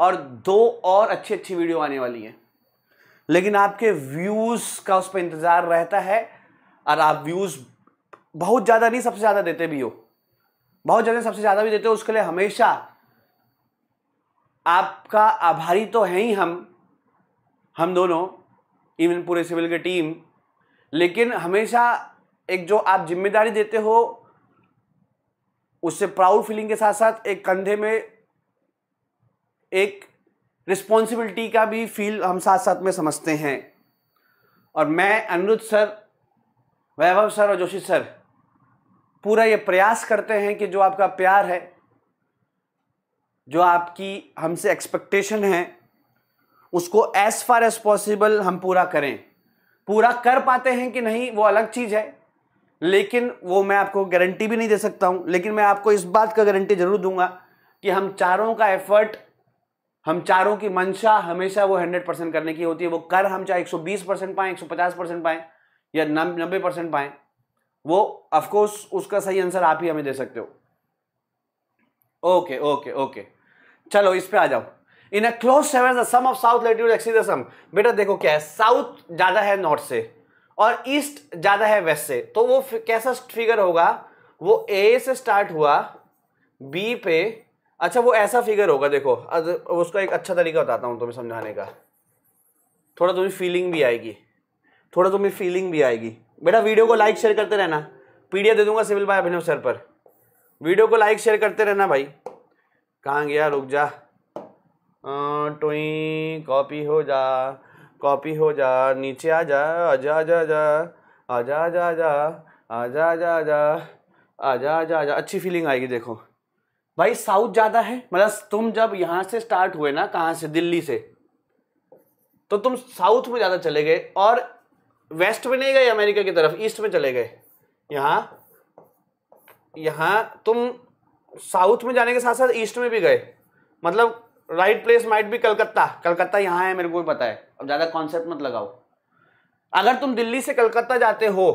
और दो और अच्छी अच्छी वीडियो आने वाली हैं लेकिन आपके व्यूज़ का उस पर इंतज़ार रहता है और आप व्यूज़ बहुत ज़्यादा नहीं सबसे ज़्यादा देते भी हो बहुत ज़्यादा सबसे ज़्यादा भी देते हो उसके लिए हमेशा आपका आभारी तो हैं ही हम हम दोनों इवन पूरे सिविल की टीम लेकिन हमेशा एक जो आप जिम्मेदारी देते हो उससे प्राउड फीलिंग के साथ साथ एक कंधे में एक रिस्पॉन्सिबिलिटी का भी फील हम साथ साथ में समझते हैं और मैं अनिरुद्ध सर वैभव सर और जोशी सर पूरा ये प्रयास करते हैं कि जो आपका प्यार है जो आपकी हमसे एक्सपेक्टेशन है उसको एज फार एज पॉसिबल हम पूरा करें पूरा कर पाते हैं कि नहीं वो अलग चीज़ है लेकिन वो मैं आपको गारंटी भी नहीं दे सकता हूँ लेकिन मैं आपको इस बात का गारंटी ज़रूर दूंगा कि हम चारों का एफर्ट हम चारों की मंशा हमेशा वो हंड्रेड परसेंट करने की होती है वो कर हम चाहे एक सौ बीस परसेंट पाएँ एक सौ पचास परसेंट पाएँ या नब्बे परसेंट पाएँ वो ऑफकोर्स उसका सही आंसर आप ही हमें दे सकते हो ओके ओके ओके चलो इस पे आ जाओ in a close seven the sum of south latitude exceed the sum बेटा देखो क्या है साउथ ज़्यादा है नॉर्थ से और ईस्ट ज़्यादा है वेस्ट से तो वो कैसा फिगर होगा वो ए से स्टार्ट हुआ बी पे अच्छा वो ऐसा फिगर होगा देखो उसका एक अच्छा तरीका बताता हूँ तुम्हें समझाने का थोड़ा तुम्हें फीलिंग भी आएगी थोड़ा तुम्हें फीलिंग भी आएगी बेटा वीडियो को लाइक शेयर करते रहना पीडिया दे दूंगा सिविल भाई अभिनव सर पर वीडियो को लाइक शेयर करते रहना भाई कहाँ गया रुक जा टोई कॉपी हो जा कॉपी हो जा नीचे आ जा आजा आजा आजा आजा आजा आजा आजा आजा आजा आजा आजा आजा अच्छी फीलिंग आएगी देखो भाई साउथ ज़्यादा है मतलब तुम जब यहाँ से स्टार्ट हुए ना कहाँ से दिल्ली से तो तुम साउथ में ज़्यादा चले गए और वेस्ट में नहीं गए अमेरिका की तरफ ईस्ट में चले गए यहाँ यहाँ तुम साउथ में जाने के साथ साथ ईस्ट में भी गए मतलब राइट प्लेस माइट भी कलकत्ता कलकत्ता यहाँ है मेरे को भी पता है अब ज़्यादा कॉन्सेप्ट मत लगाओ अगर तुम दिल्ली से कलकत्ता जाते हो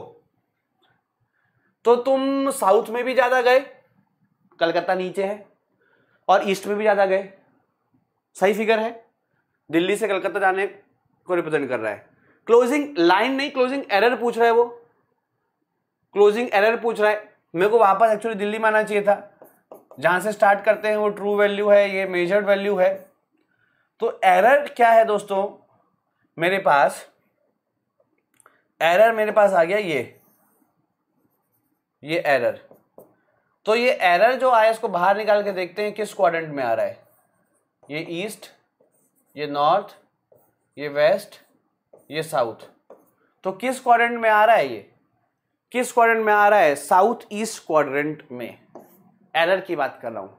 तो तुम साउथ में भी ज़्यादा गए कलकत्ता नीचे है और ईस्ट में भी ज़्यादा गए सही फिगर है दिल्ली से कलकत्ता जाने को रिप्रेजेंट कर रहा है क्लोजिंग लाइन नहीं क्लोजिंग एरर पूछ रहा है वो क्लोजिंग एरर पूछ रहा है मेरे को वापस एक्चुअली दिल्ली में आना चाहिए था जहां से स्टार्ट करते हैं वो ट्रू वैल्यू है ये मेजर्ड वैल्यू है तो एरर क्या है दोस्तों मेरे पास एरर मेरे पास आ गया ये ये एरर तो ये एरर जो आया इसको बाहर निकाल के देखते हैं किस क्वाड्रेंट में आ रहा है ये ईस्ट ये नॉर्थ ये वेस्ट ये साउथ तो किस क्वाड्रेंट में आ रहा है ये किस क्वाड्रेंट में आ रहा है साउथ ईस्ट क्वाड्रेंट में एरर की बात कर रहा हूँ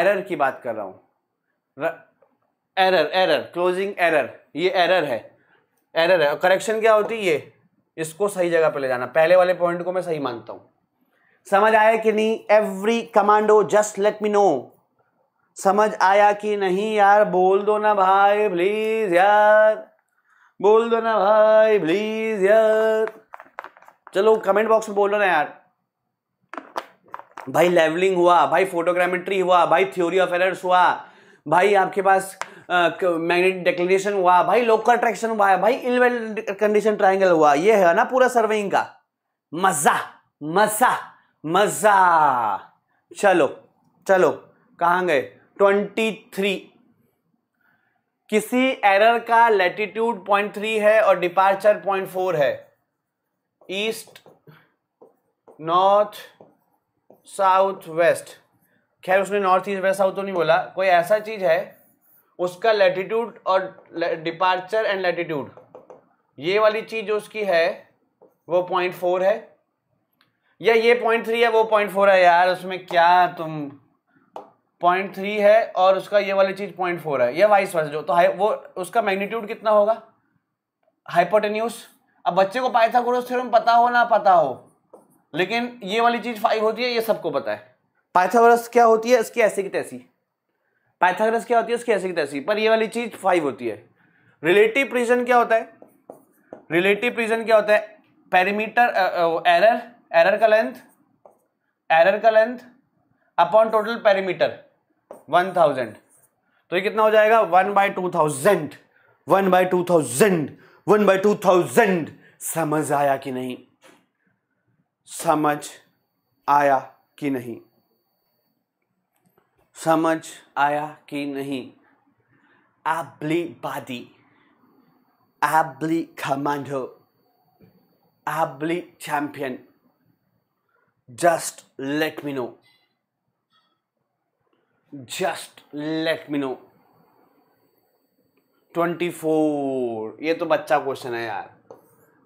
एरर की बात कर रहा हूँ एरर एरर क्लोजिंग एरर ये एरर है एरर है करेक्शन क्या होती है ये इसको सही जगह पर ले जाना पहले वाले पॉइंट को मैं सही मानता हूँ समझ आया कि नहीं every commando just let me know समझ आया कि नहीं यार बोल दो ना भाई प्लीज यार बोल दो ना भाई प्लीज यार चलो कमेंट बॉक्स में बोल दो ना यार भाई लेवलिंग हुआ भाई फोटोग्रामेट्री हुआ भाई थ्योरी ऑफ एरर्स हुआ भाई आपके पास मैग्नेटिक डिक्लेनेशन हुआ भाई लोकल अट्रैक्शन हुआ भाई इलवेल कंडीशन ट्राइंगल हुआ ये है ना पूरा सर्वेइंग का मजा मजा मजा चलो चलो कहाँ गए ट्वेंटी थ्री किसी एरर का लेटीट्यूड पॉइंट थ्री है और डिपार्चर पॉइंट फोर है ईस्ट नॉर्थ साउथ वेस्ट खैर उसने नॉर्थ ईस्ट वेस्ट साउथ तो नहीं बोला कोई ऐसा चीज़ है उसका लेटीट्यूड और डिपार्चर एंड लेटीट्यूड ये वाली चीज़ जो उसकी है वो पॉइंट फोर है या ये पॉइंट थ्री है वो पॉइंट फोर है यार उसमें क्या तुम पॉइंट थ्री है और उसका ये वाली चीज़ पॉइंट फोर है या वाइस वर्स जो तो हाई वो उसका मैग्नीट्यूड कितना होगा हाइपोटेन्यूस अब बच्चे को पाइथागोरस थ्योरम पता हो ना पता हो लेकिन ये वाली चीज फाइव होती है ये सबको पता है पाइथागोरस क्या होती है इसकी ऐसी की तैसी पाइथागोरस क्या होती है इसकी ऐसी की तैसी पर ये वाली चीज फाइव होती है रिलेटिव प्रिजन क्या होता है रिलेटिव प्रिजन क्या होता है पेरीमीटर एरर एरर का लेंथ एरर का length upon total perimeter one thousand तो ये कितना हो जाएगा one by two thousand one by two thousand one by two thousand समझ आया कि नहीं समझ आया कि नहीं समझ आया कि नहीं everybody every commando every champion just let me know just let me know twenty four ये तो बच्चा क्वेश्चन है यार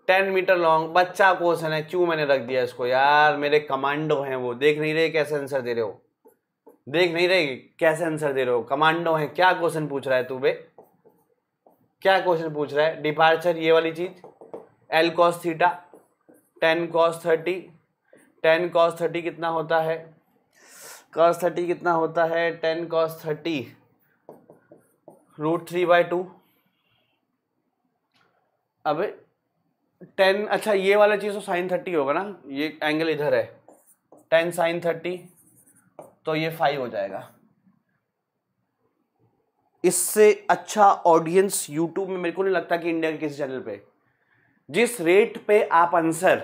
टेन मीटर लॉन्ग बच्चा क्वेश्चन है क्यों मैंने रख दिया इसको यार मेरे कमांडो हैं वो देख नहीं रहे कैसे आंसर दे रहे हो देख नहीं रहे कैसे आंसर दे रहे हो कमांडो है क्या क्वेश्चन पूछ रहा है तू बे क्या क्वेश्चन पूछ रहा है डिपार्चर ये वाली चीज L cos theta ten cos thirty ten cos thirty कितना होता है कॉस थर्टी कितना होता है ten cos thirty root three by two अभी टेन अच्छा ये वाला चीज़ तो साइन थर्टी होगा ना ये एंगल इधर है टेन साइन थर्टी तो ये फाइव हो जाएगा इससे अच्छा ऑडियंस यूट्यूब में मेरे को नहीं लगता कि इंडिया के किसी चैनल पे जिस रेट पे आप आंसर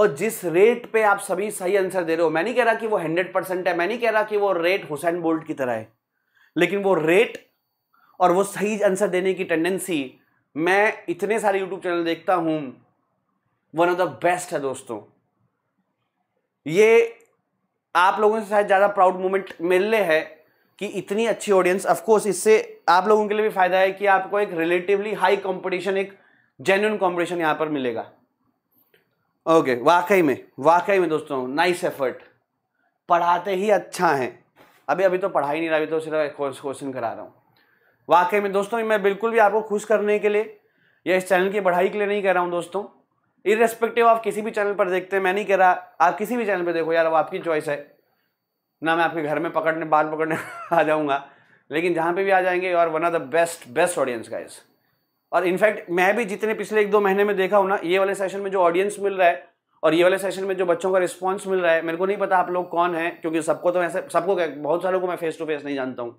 और जिस रेट पे आप सभी सही आंसर दे रहे हो मैं नहीं कह रहा कि वो हंड्रेड परसेंट है मैं नहीं कह रहा कि वो रेट हुसैन बोल्ट की तरह है लेकिन वो रेट और वो सही आंसर देने की टेंडेंसी मैं इतने सारे यूट्यूब चैनल देखता हूँ वन ऑफ द बेस्ट है दोस्तों ये आप लोगों से शायद ज़्यादा प्राउड मोमेंट मेरे लिए है कि इतनी अच्छी ऑडियंस ऑफकोर्स इससे आप लोगों के लिए भी फायदा है कि आपको एक रिलेटिवली हाई कंपटीशन एक जेन्यून कंपटीशन यहां पर मिलेगा ओके okay, वाकई में वाकई में दोस्तों नाइस एफर्ट पढ़ाते ही अच्छा है अभी अभी तो पढ़ाई नहीं रहा अभी तो सिर्फ क्वेश्चन करा रहा हूँ वाकई में दोस्तों मैं बिल्कुल भी आपको खुश करने के लिए या इस चैनल की बढ़ाई के लिए नहीं कह रहा हूँ दोस्तों इरेस्पेक्टिव आप किसी भी चैनल पर देखते हैं मैं नहीं कह रहा आप किसी भी चैनल पर देखो यार वो आपकी चॉइस है ना मैं आपके घर में पकड़ने बाल पकड़ने <laughs> आ जाऊँगा लेकिन जहाँ पे भी आ जाएंगे और one of the best best audience guys और इनफैक्ट मैं भी जितने पिछले एक दो महीने में देखा हूँ ना ये वाले सेशन में जो ऑडियंस मिल रहा है और ये वाले सेशन में जो बच्चों का रिस्पॉन्स मिल रहा है मेरे को नहीं पता आप लोग कौन है क्योंकि सबको तो ऐसे सबको बहुत सारों को मैं फेस टू फेस नहीं जानता हूँ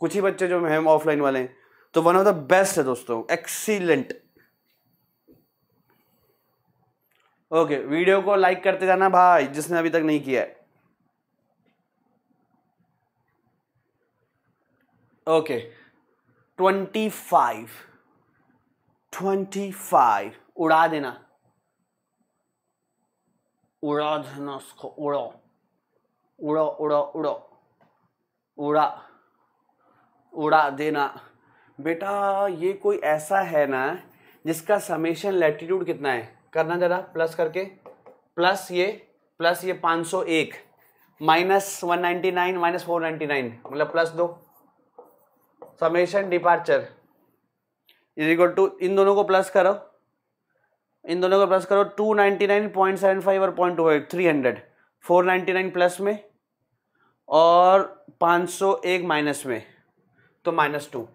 कुछ ही बच्चे जो हैं ऑफलाइन वाले हैं तो वन ऑफ द बेस्ट है दोस्तों एक्सीलेंट ओके वीडियो को लाइक करते जाना भाई जिसने अभी तक नहीं किया है okay twenty five twenty five उड़ा देना उड़ा देना उसको उड़ो उड़ो उड़ो उड़ो उड़ा उड़ा देना बेटा ये कोई ऐसा है ना जिसका समेशन लेटीट्यूड कितना है करना ज़रा प्लस करके प्लस ये प्लस ये 501 माइनस 199 माइनस 499 मतलब प्लस दो summation departure is equal to इन दोनों को प्लस करो इन दोनों को प्लस करो 299.75 और point two eight hundred four ninety nine plus में और पाँच सौ एक माइनस में तो माइनस टू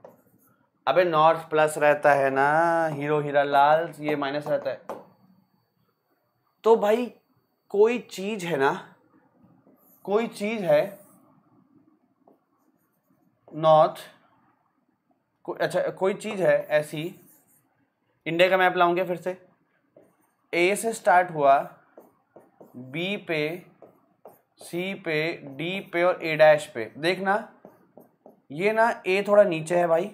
अबे नॉर्थ प्लस रहता है ना हीरो हीरा लाल ये माइनस रहता है तो भाई कोई चीज है ना कोई चीज है नॉर्थ को, अच्छा कोई चीज है ऐसी इंडिया का मैप लाऊंगे फिर से ए से स्टार्ट हुआ बी पे सी पे डी पे और ए डैश पे देखना ये ना ए थोड़ा नीचे है भाई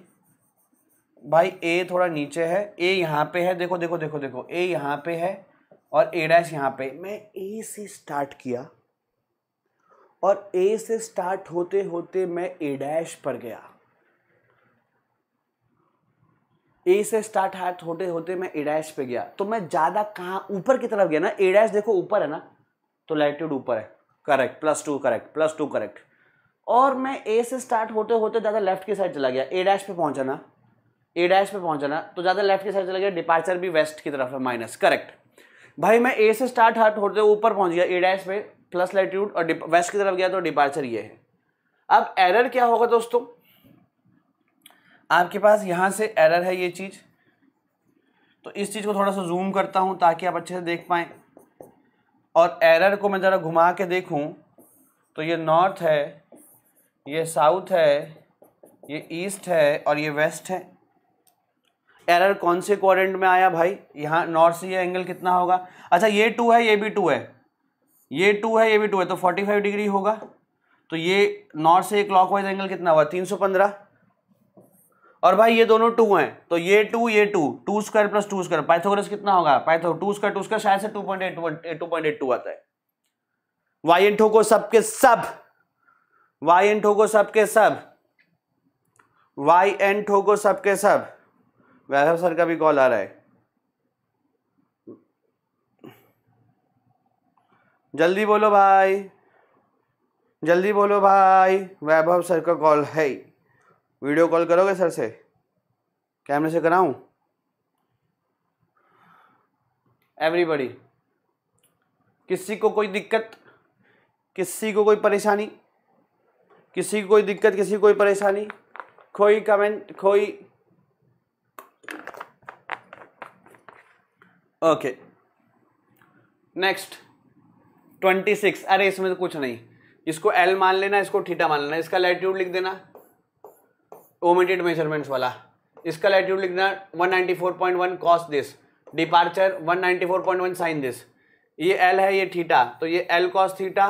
भाई ए थोड़ा नीचे है ए यहाँ पे है देखो देखो देखो देखो ए यहाँ पे है और ए डैश यहाँ पे मैं ए से स्टार्ट किया और ए से स्टार्ट होते होते मैं ए डैश पर गया ए से स्टार्ट है होते होते मैं ए डैश पे गया तो मैं ज़्यादा कहाँ ऊपर की तरफ गया ना ए डैश देखो ऊपर है ना तो लैटिट्यूड ऊपर है correct plus two correct plus two correct और मैं ए से स्टार्ट होते होते ज़्यादा लेफ्ट की साइड चला गया ए डैश पे पहुंचा ना ए डैश पे पहुंचा ना तो ज़्यादा लेफ्ट की साइड चला गया डिपार्चर भी वेस्ट की तरफ है माइनस करेक्ट भाई मैं ए से स्टार्ट हार्ट होते ऊपर पहुंच गया ए डैश पे प्लस लेटिट्यूड और वेस्ट की तरफ गया तो डिपार्चर ये है अब एरर क्या होगा दोस्तों आपके पास यहाँ से एरर है ये चीज़ तो इस चीज़ को थोड़ा सा जूम करता हूँ ताकि आप अच्छे से देख पाएँ और एरर को मैं ज़रा घुमा के देखूँ तो ये नॉर्थ है ये साउथ है ये ईस्ट है और ये वेस्ट है एरर कौन से क्वारेंट में आया भाई यहाँ नॉर्थ से ये एंगल कितना होगा अच्छा ये टू है ये भी टू है ये टू है ये भी टू है तो फोर्टी फाइव डिग्री होगा तो ये नॉर्थ से क्लॉकवाइज एंगल कितना हुआ तीन और भाई ये दोनों टू हैं तो ये टू ये two two square plus two square Pythagoras कितना होगा पाइथो टू स्क्वायर टू स्क्वायर शायद से two point eight one two point eight two आता है वाई एन ठोको सब के सब वाई एन ठोको सब के सब वाई एन ठोको सब के सब वैभव सर का भी कॉल आ रहा है जल्दी बोलो भाई जल्दी बोलो भाई वैभव सर का कॉल है वीडियो कॉल करोगे सर से कैमरे से कराऊं एवरीबडी किसी को कोई दिक्कत किसी को कोई परेशानी किसी को कोई दिक्कत किसी को कोई परेशानी कोई कमेंट कोई ओके नेक्स्ट ट्वेंटी सिक्स अरे इसमें तो कुछ नहीं इसको एल मान लेना इसको थीटा मान लेना इसका लैटिट्यूड लिख देना ओमिटेड मेजरमेंट्स वाला इसका लैटिट्यूड लिख देना one ninety four point one cos this departure one ninety four point one sine this ये एल है ये थीटा तो ये एल कॉस थीटा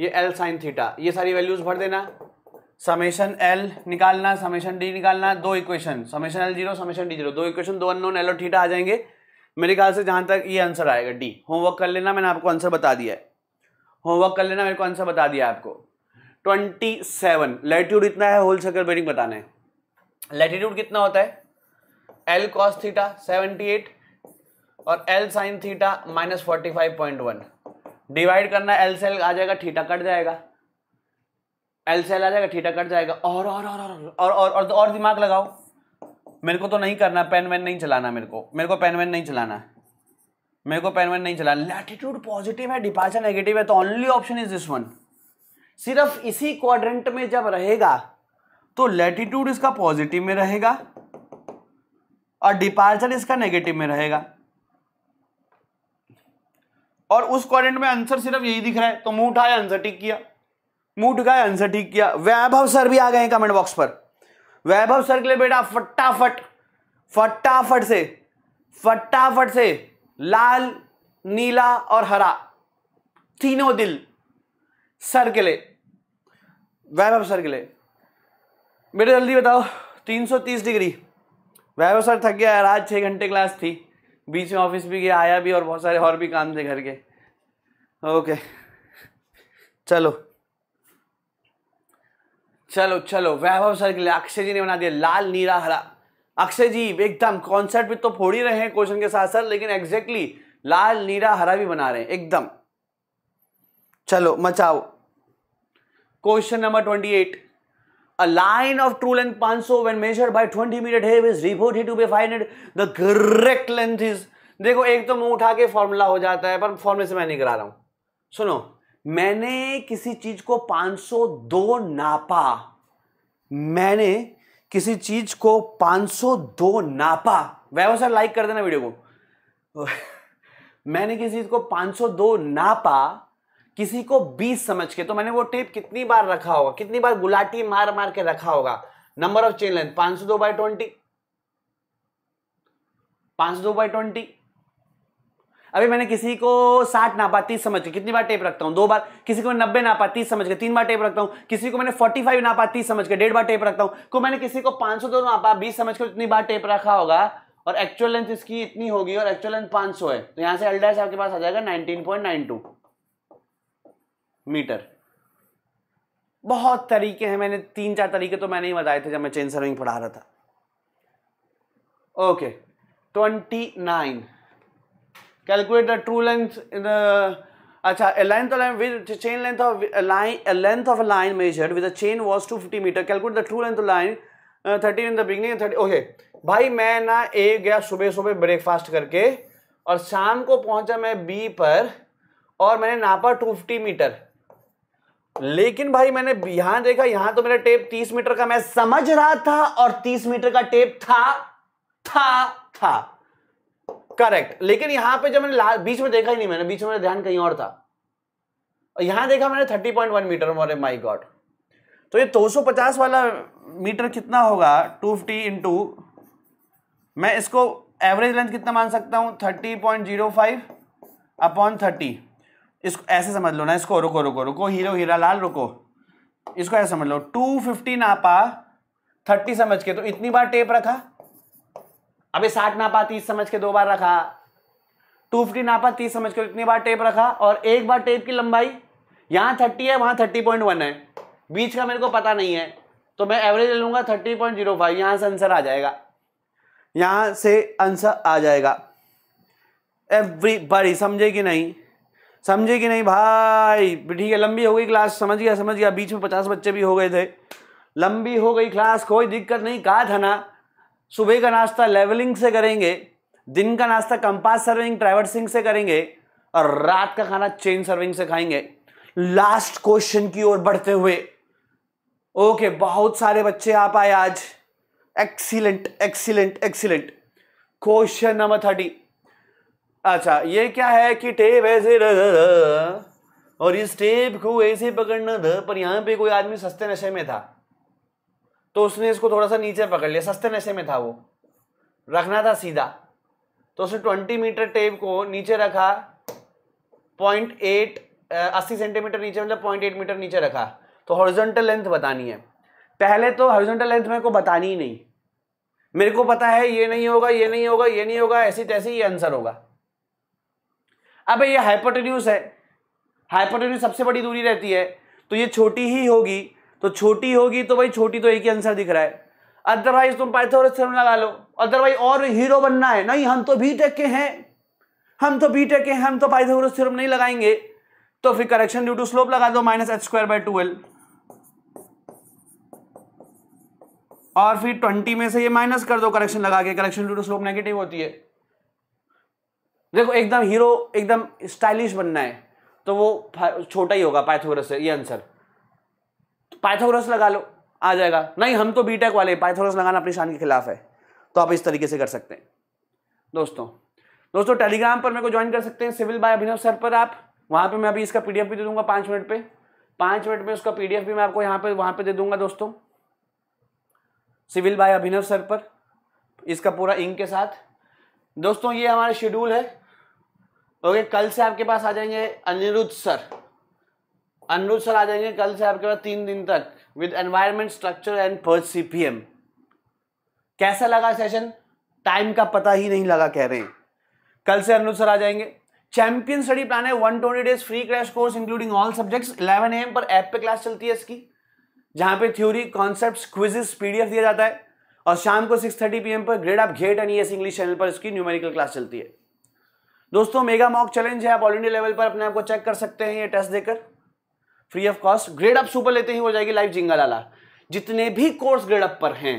ये एल साइन थीटा ये सारी वैल्यूज भर देना समेशन एल निकालना समेशन डी निकालना दो equation summation L zero summation D zero दो इक्वेशन दो अननोन एल और थीटा आ जाएंगे मेरे ख्याल से जहाँ तक ये आंसर आएगा डी होमवर्क कर लेना मैंने आपको आंसर बता दिया है होमवर्क कर लेना मेरे को आंसर बता दिया आपको ट्वेंटी सेवन लेटीट्यूड इतना है होल सर्कल बेरिंग बताना है लेटीट्यूड कितना होता है L cos theta seventy eight और L sine theta minus forty five point one divide करना एल सेल आ जाएगा थीटा कट जाएगा एल सेल आ जाएगा थीटा कट जाएगा और और और और और, और, और, और दिमाग लगाओ मेरे को तो नहीं करना पेन वेन नहीं चलाना मेरे को मेरे को पेन वेन नहीं चलाना मेरे को पेन वेन नहीं चलाना लैटिट्यूड पॉजिटिव है डिपार्चर नेगेटिव है तो only option is this one सिर्फ इसी क्वाड्रेंट में जब रहेगा तो लैटिट्यूड इसका पॉजिटिव में रहेगा और डिपार्चर इसका नेगेटिव में रहेगा और उस क्वाड्रेंट में आंसर सिर्फ यही दिख रहा है तो मुंह उठाया आंसर ठीक किया मुंह उठाया आंसर ठीक किया वैभव सर भी आ गए कमेंट बॉक्स पर वैभव सर के लिए बेटा फटाफट फटाफट से फटाफट से लाल नीला और हरा तीनों दिल सर के लिए वैभव सर के लिए बेटा जल्दी बताओ 330 डिग्री वैभव सर थक गया आज छः घंटे क्लास थी बीच में ऑफिस भी गया आया भी और बहुत सारे और भी काम थे घर के ओके चलो चलो चलो वैभव सर के लिए अक्षय जी ने बना दिया लाल नीला हरा अक्षय जी एकदम कॉन्सेप्ट भी तो फोड़ ही रहे हैं क्वेश्चन के साथ सर लेकिन एग्जैक्टली exactly, लाल नीला हरा भी बना रहे हैं एकदम चलो मचाओ question number twenty eight A line of true length 500 when measured by 20 meter here is reported to be 500. The correct length is देखो एक तो मुंह उठा के फॉर्मूला हो जाता है पर फॉर्मूले से मैं नहीं करा रहा हूं सुनो मैंने किसी चीज को 502 नापा मैंने किसी चीज को 502 नापा वह सर लाइक कर देना वीडियो को मैंने किसी चीज को 502 नापा किसी को 20 समझ के तो मैंने वो टेप कितनी बार रखा होगा कितनी बार गुलाटी मार मार के रखा होगा नंबर ऑफ चेन लेंथ 502 सौ दो बाई ट्वेंटी पांच सौ दो बाई ट्वेंटी अभी मैंने किसी को साठ नापा तीस समझ के कितनी बार टेप रखता हूँ दो बार किसी को नब्बे नापा तीस समझ के तीन बार टेप रखता हूँ किसी को मैंने फोर्टी फाइव नापा तीस समझ के डेढ़ बार टेप रखता हूँ को मैंने किसी को पांच सौ दो नापा बीस समझ के इतनी बार टेप रखा होगा और एक्चुअल लेंथ इसकी इतनी होगी और एक्चुअल लेंथ पांच सौ है तो यहां से साहब के पास आ जाएगा nineteen point nine two metre बहुत तरीके हैं मैंने तीन चार तरीके तो मैंने ही बताए थे जब मैं चेन सर्विंग पढ़ा रहा था okay twenty nine Calculate the true length in the अच्छा a length of line with chain length of a line a length of a line measured with a chain was 250 meter calculate the true length of line uh, 30 in the beginning 30 okay भाई मैं ना ए गया सुबह सुबह breakfast करके और शाम को पहुंचा मैं बी पर और मैंने नापा 250 मीटर लेकिन भाई मैंने यहां देखा यहां तो मेरा टेप 30 मीटर का मैं समझ रहा था और 30 मीटर का टेप था था था करेक्ट लेकिन यहां पे जब मैंने बीच में देखा ही नहीं मैंने बीच में मेरा ध्यान कहीं और था और यहां देखा मैंने थर्टी पॉइंट वन मीटर मोरे माई गॉड तो ये दो सौ पचास वाला मीटर कितना होगा टू फिफ्टी टू मैं इसको एवरेज लेंथ कितना मान सकता हूँ thirty point zero five upon thirty इसको ऐसे समझ लो ना इसको रुको रुको रुको हीरो हीरा लाल रुको इसको ऐसे समझ लो टू फिफ्टी नापा थर्टी समझ के तो इतनी बार टेप रखा अबे साठ नापा तीस समझ के दो बार रखा टू फिफ्टी नापा तीस समझ के कितनी बार टेप रखा और एक बार टेप की लंबाई यहाँ थर्टी है वहाँ थर्टी पॉइंट वन है बीच का मेरे को पता नहीं है तो मैं एवरेज ले लूँगा थर्टी पॉइंट जीरो फाइव यहाँ से आंसर आ जाएगा यहाँ से आंसर आ जाएगा एवरी बड़ी समझे कि नहीं समझे कि नहीं भाई ठीक है लंबी हो गई क्लास समझ गया समझ गया बीच में पचास बच्चे भी हो गए थे लंबी हो गई क्लास कोई दिक्कत नहीं कहा था ना सुबह का नाश्ता लेवलिंग से करेंगे दिन का नाश्ता कंपास सर्विंग ट्रैवर्सिंग से करेंगे और रात का खाना चेन सर्विंग से खाएंगे लास्ट क्वेश्चन की ओर बढ़ते हुए ओके okay, बहुत सारे बच्चे आप आए आज excellent excellent excellent question number thirty अच्छा ये क्या है कि टेप ऐसे और इस टेप को ऐसे पकड़ना था पर यहां पे कोई आदमी सस्ते नशे में था तो उसने इसको थोड़ा सा नीचे पकड़ लिया सस्ते नशे में था वो रखना था सीधा तो उसने ट्वेंटी मीटर टेप को नीचे रखा पॉइंट एट अस्सी सेंटीमीटर नीचे मतलब पॉइंट एट मीटर नीचे रखा तो हॉरिजॉन्टल लेंथ बतानी है पहले तो हॉरिजॉन्टल लेंथ मेरे को बतानी ही नहीं मेरे को पता है ये नहीं होगा ये नहीं होगा ये नहीं होगा ऐसी तैसी ये आंसर होगा अब ये हाइपोटेन्यूस है हाइपोटेन्यूस सबसे बड़ी दूरी रहती है तो ये छोटी ही होगी तो छोटी होगी तो भाई छोटी तो एक ही आंसर दिख रहा है अदरवाइज तुम पाइथागोरस थ्योरम लगा लो अदरवाइज और हीरो बनना है नहीं हम तो बीटेक के हैं हम तो बीटेक के हैं हम तो पाइथागोरस थ्योरम नहीं लगाएंगे तो फिर करेक्शन ड्यू टू स्लोप लगा दो माइनस एच स्क्वायर बाई और फिर ट्वेंटी में से ये माइनस कर दो करेक्शन लगा के correction due to slope negative होती है देखो एकदम हीरो एकदम स्टाइलिश बनना है तो वो छोटा ही होगा पाइथागोरस से ये आंसर पाइथागोरस लगा लो आ जाएगा नहीं हम तो बीटेक वाले पाइथागोरस लगाना अपनी शान के खिलाफ है तो आप इस तरीके से कर सकते हैं दोस्तों दोस्तों टेलीग्राम पर मेरे को ज्वाइन कर सकते हैं सिविल बाय अभिनव सर पर आप वहाँ पे मैं अभी इसका पीडीएफ भी दे दूंगा पाँच मिनट पे पाँच मिनट में उसका पीडीएफ भी मैं आपको यहाँ पे वहाँ पे दे दूंगा दोस्तों सिविल बाय अभिनव सर पर इसका पूरा इंक के साथ दोस्तों ये हमारा शेड्यूल है ओके कल से आपके पास आ जाएंगे अनिरुद्ध सर अनुज सर आ जाएंगे कल से आपके पास तीन दिन तक with environment structure and first CPM कैसा लगा सेशन टाइम का पता ही नहीं लगा कह रहे हैं कल से अनुज सर आ जाएंगे चैंपियन स्टडी प्लान है one twenty days free crash course including all subjects eleven AM पर ऐप पे क्लास चलती है इसकी जहां पे थ्योरी कॉन्सेप्ट क्विजेस पीडीएफ दिया जाता है और शाम को सिक्स थर्टी पी पर grade up get and S English channel पर इसकी न्यूमेरिकल क्लास चलती है दोस्तों मेगा मॉक चैलेंज है आप ऑल इंडिया लेवल पर अपने आप को चेक कर सकते हैं ये टेस्ट देकर free of cost grade up super लेते ही हो जाएगी लाइव जिंगालाला जितने भी कोर्स ग्रेड अप पर हैं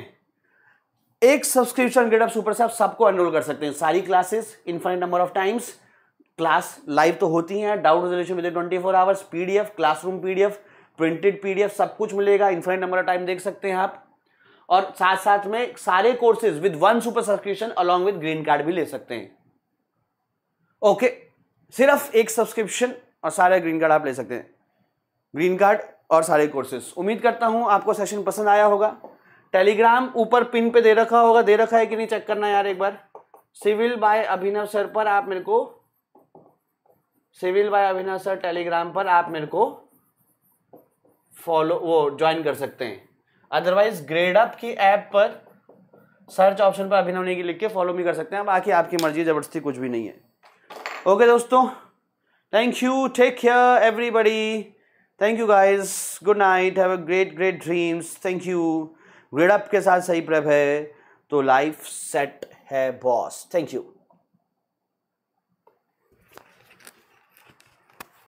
एक सब्सक्रिप्शन ग्रेड अप सुपर से आप सबको एनरोल कर सकते हैं सारी classes infinite number of times class live तो होती हैं doubt resolution within twenty four hours PDF classroom PDF printed PDF सब कुछ मिलेगा इन्फाइट नंबर ऑफ टाइम देख सकते हैं आप और साथ साथ में सारे courses with one super subscription along with green card भी ले सकते हैं ओके okay, सिर्फ एक सब्सक्रिप्शन और सारे ग्रीन कार्ड आप ले सकते हैं ग्रीन कार्ड और सारे कोर्सेज उम्मीद करता हूँ आपको सेशन पसंद आया होगा टेलीग्राम ऊपर पिन पे दे रखा होगा दे रखा है कि नहीं चेक करना यार एक बार सिविल बाय अभिनव सर पर आप मेरे को civil by Abhinav sir Telegram पर आप मेरे को फॉलो वो ज्वाइन कर सकते हैं अदरवाइज ग्रेड अप की ऐप पर सर्च ऑप्शन पर अभिनव नेगी लिख के फॉलो भी कर सकते हैं बाकी आपकी मर्जी जबरदस्ती कुछ भी नहीं है ओके दोस्तों thank you take care everybody thank you guys good night have a great great dreams thank you grade up के साथ सही प्रभ है तो लाइफ सेट है बॉस थैंक यू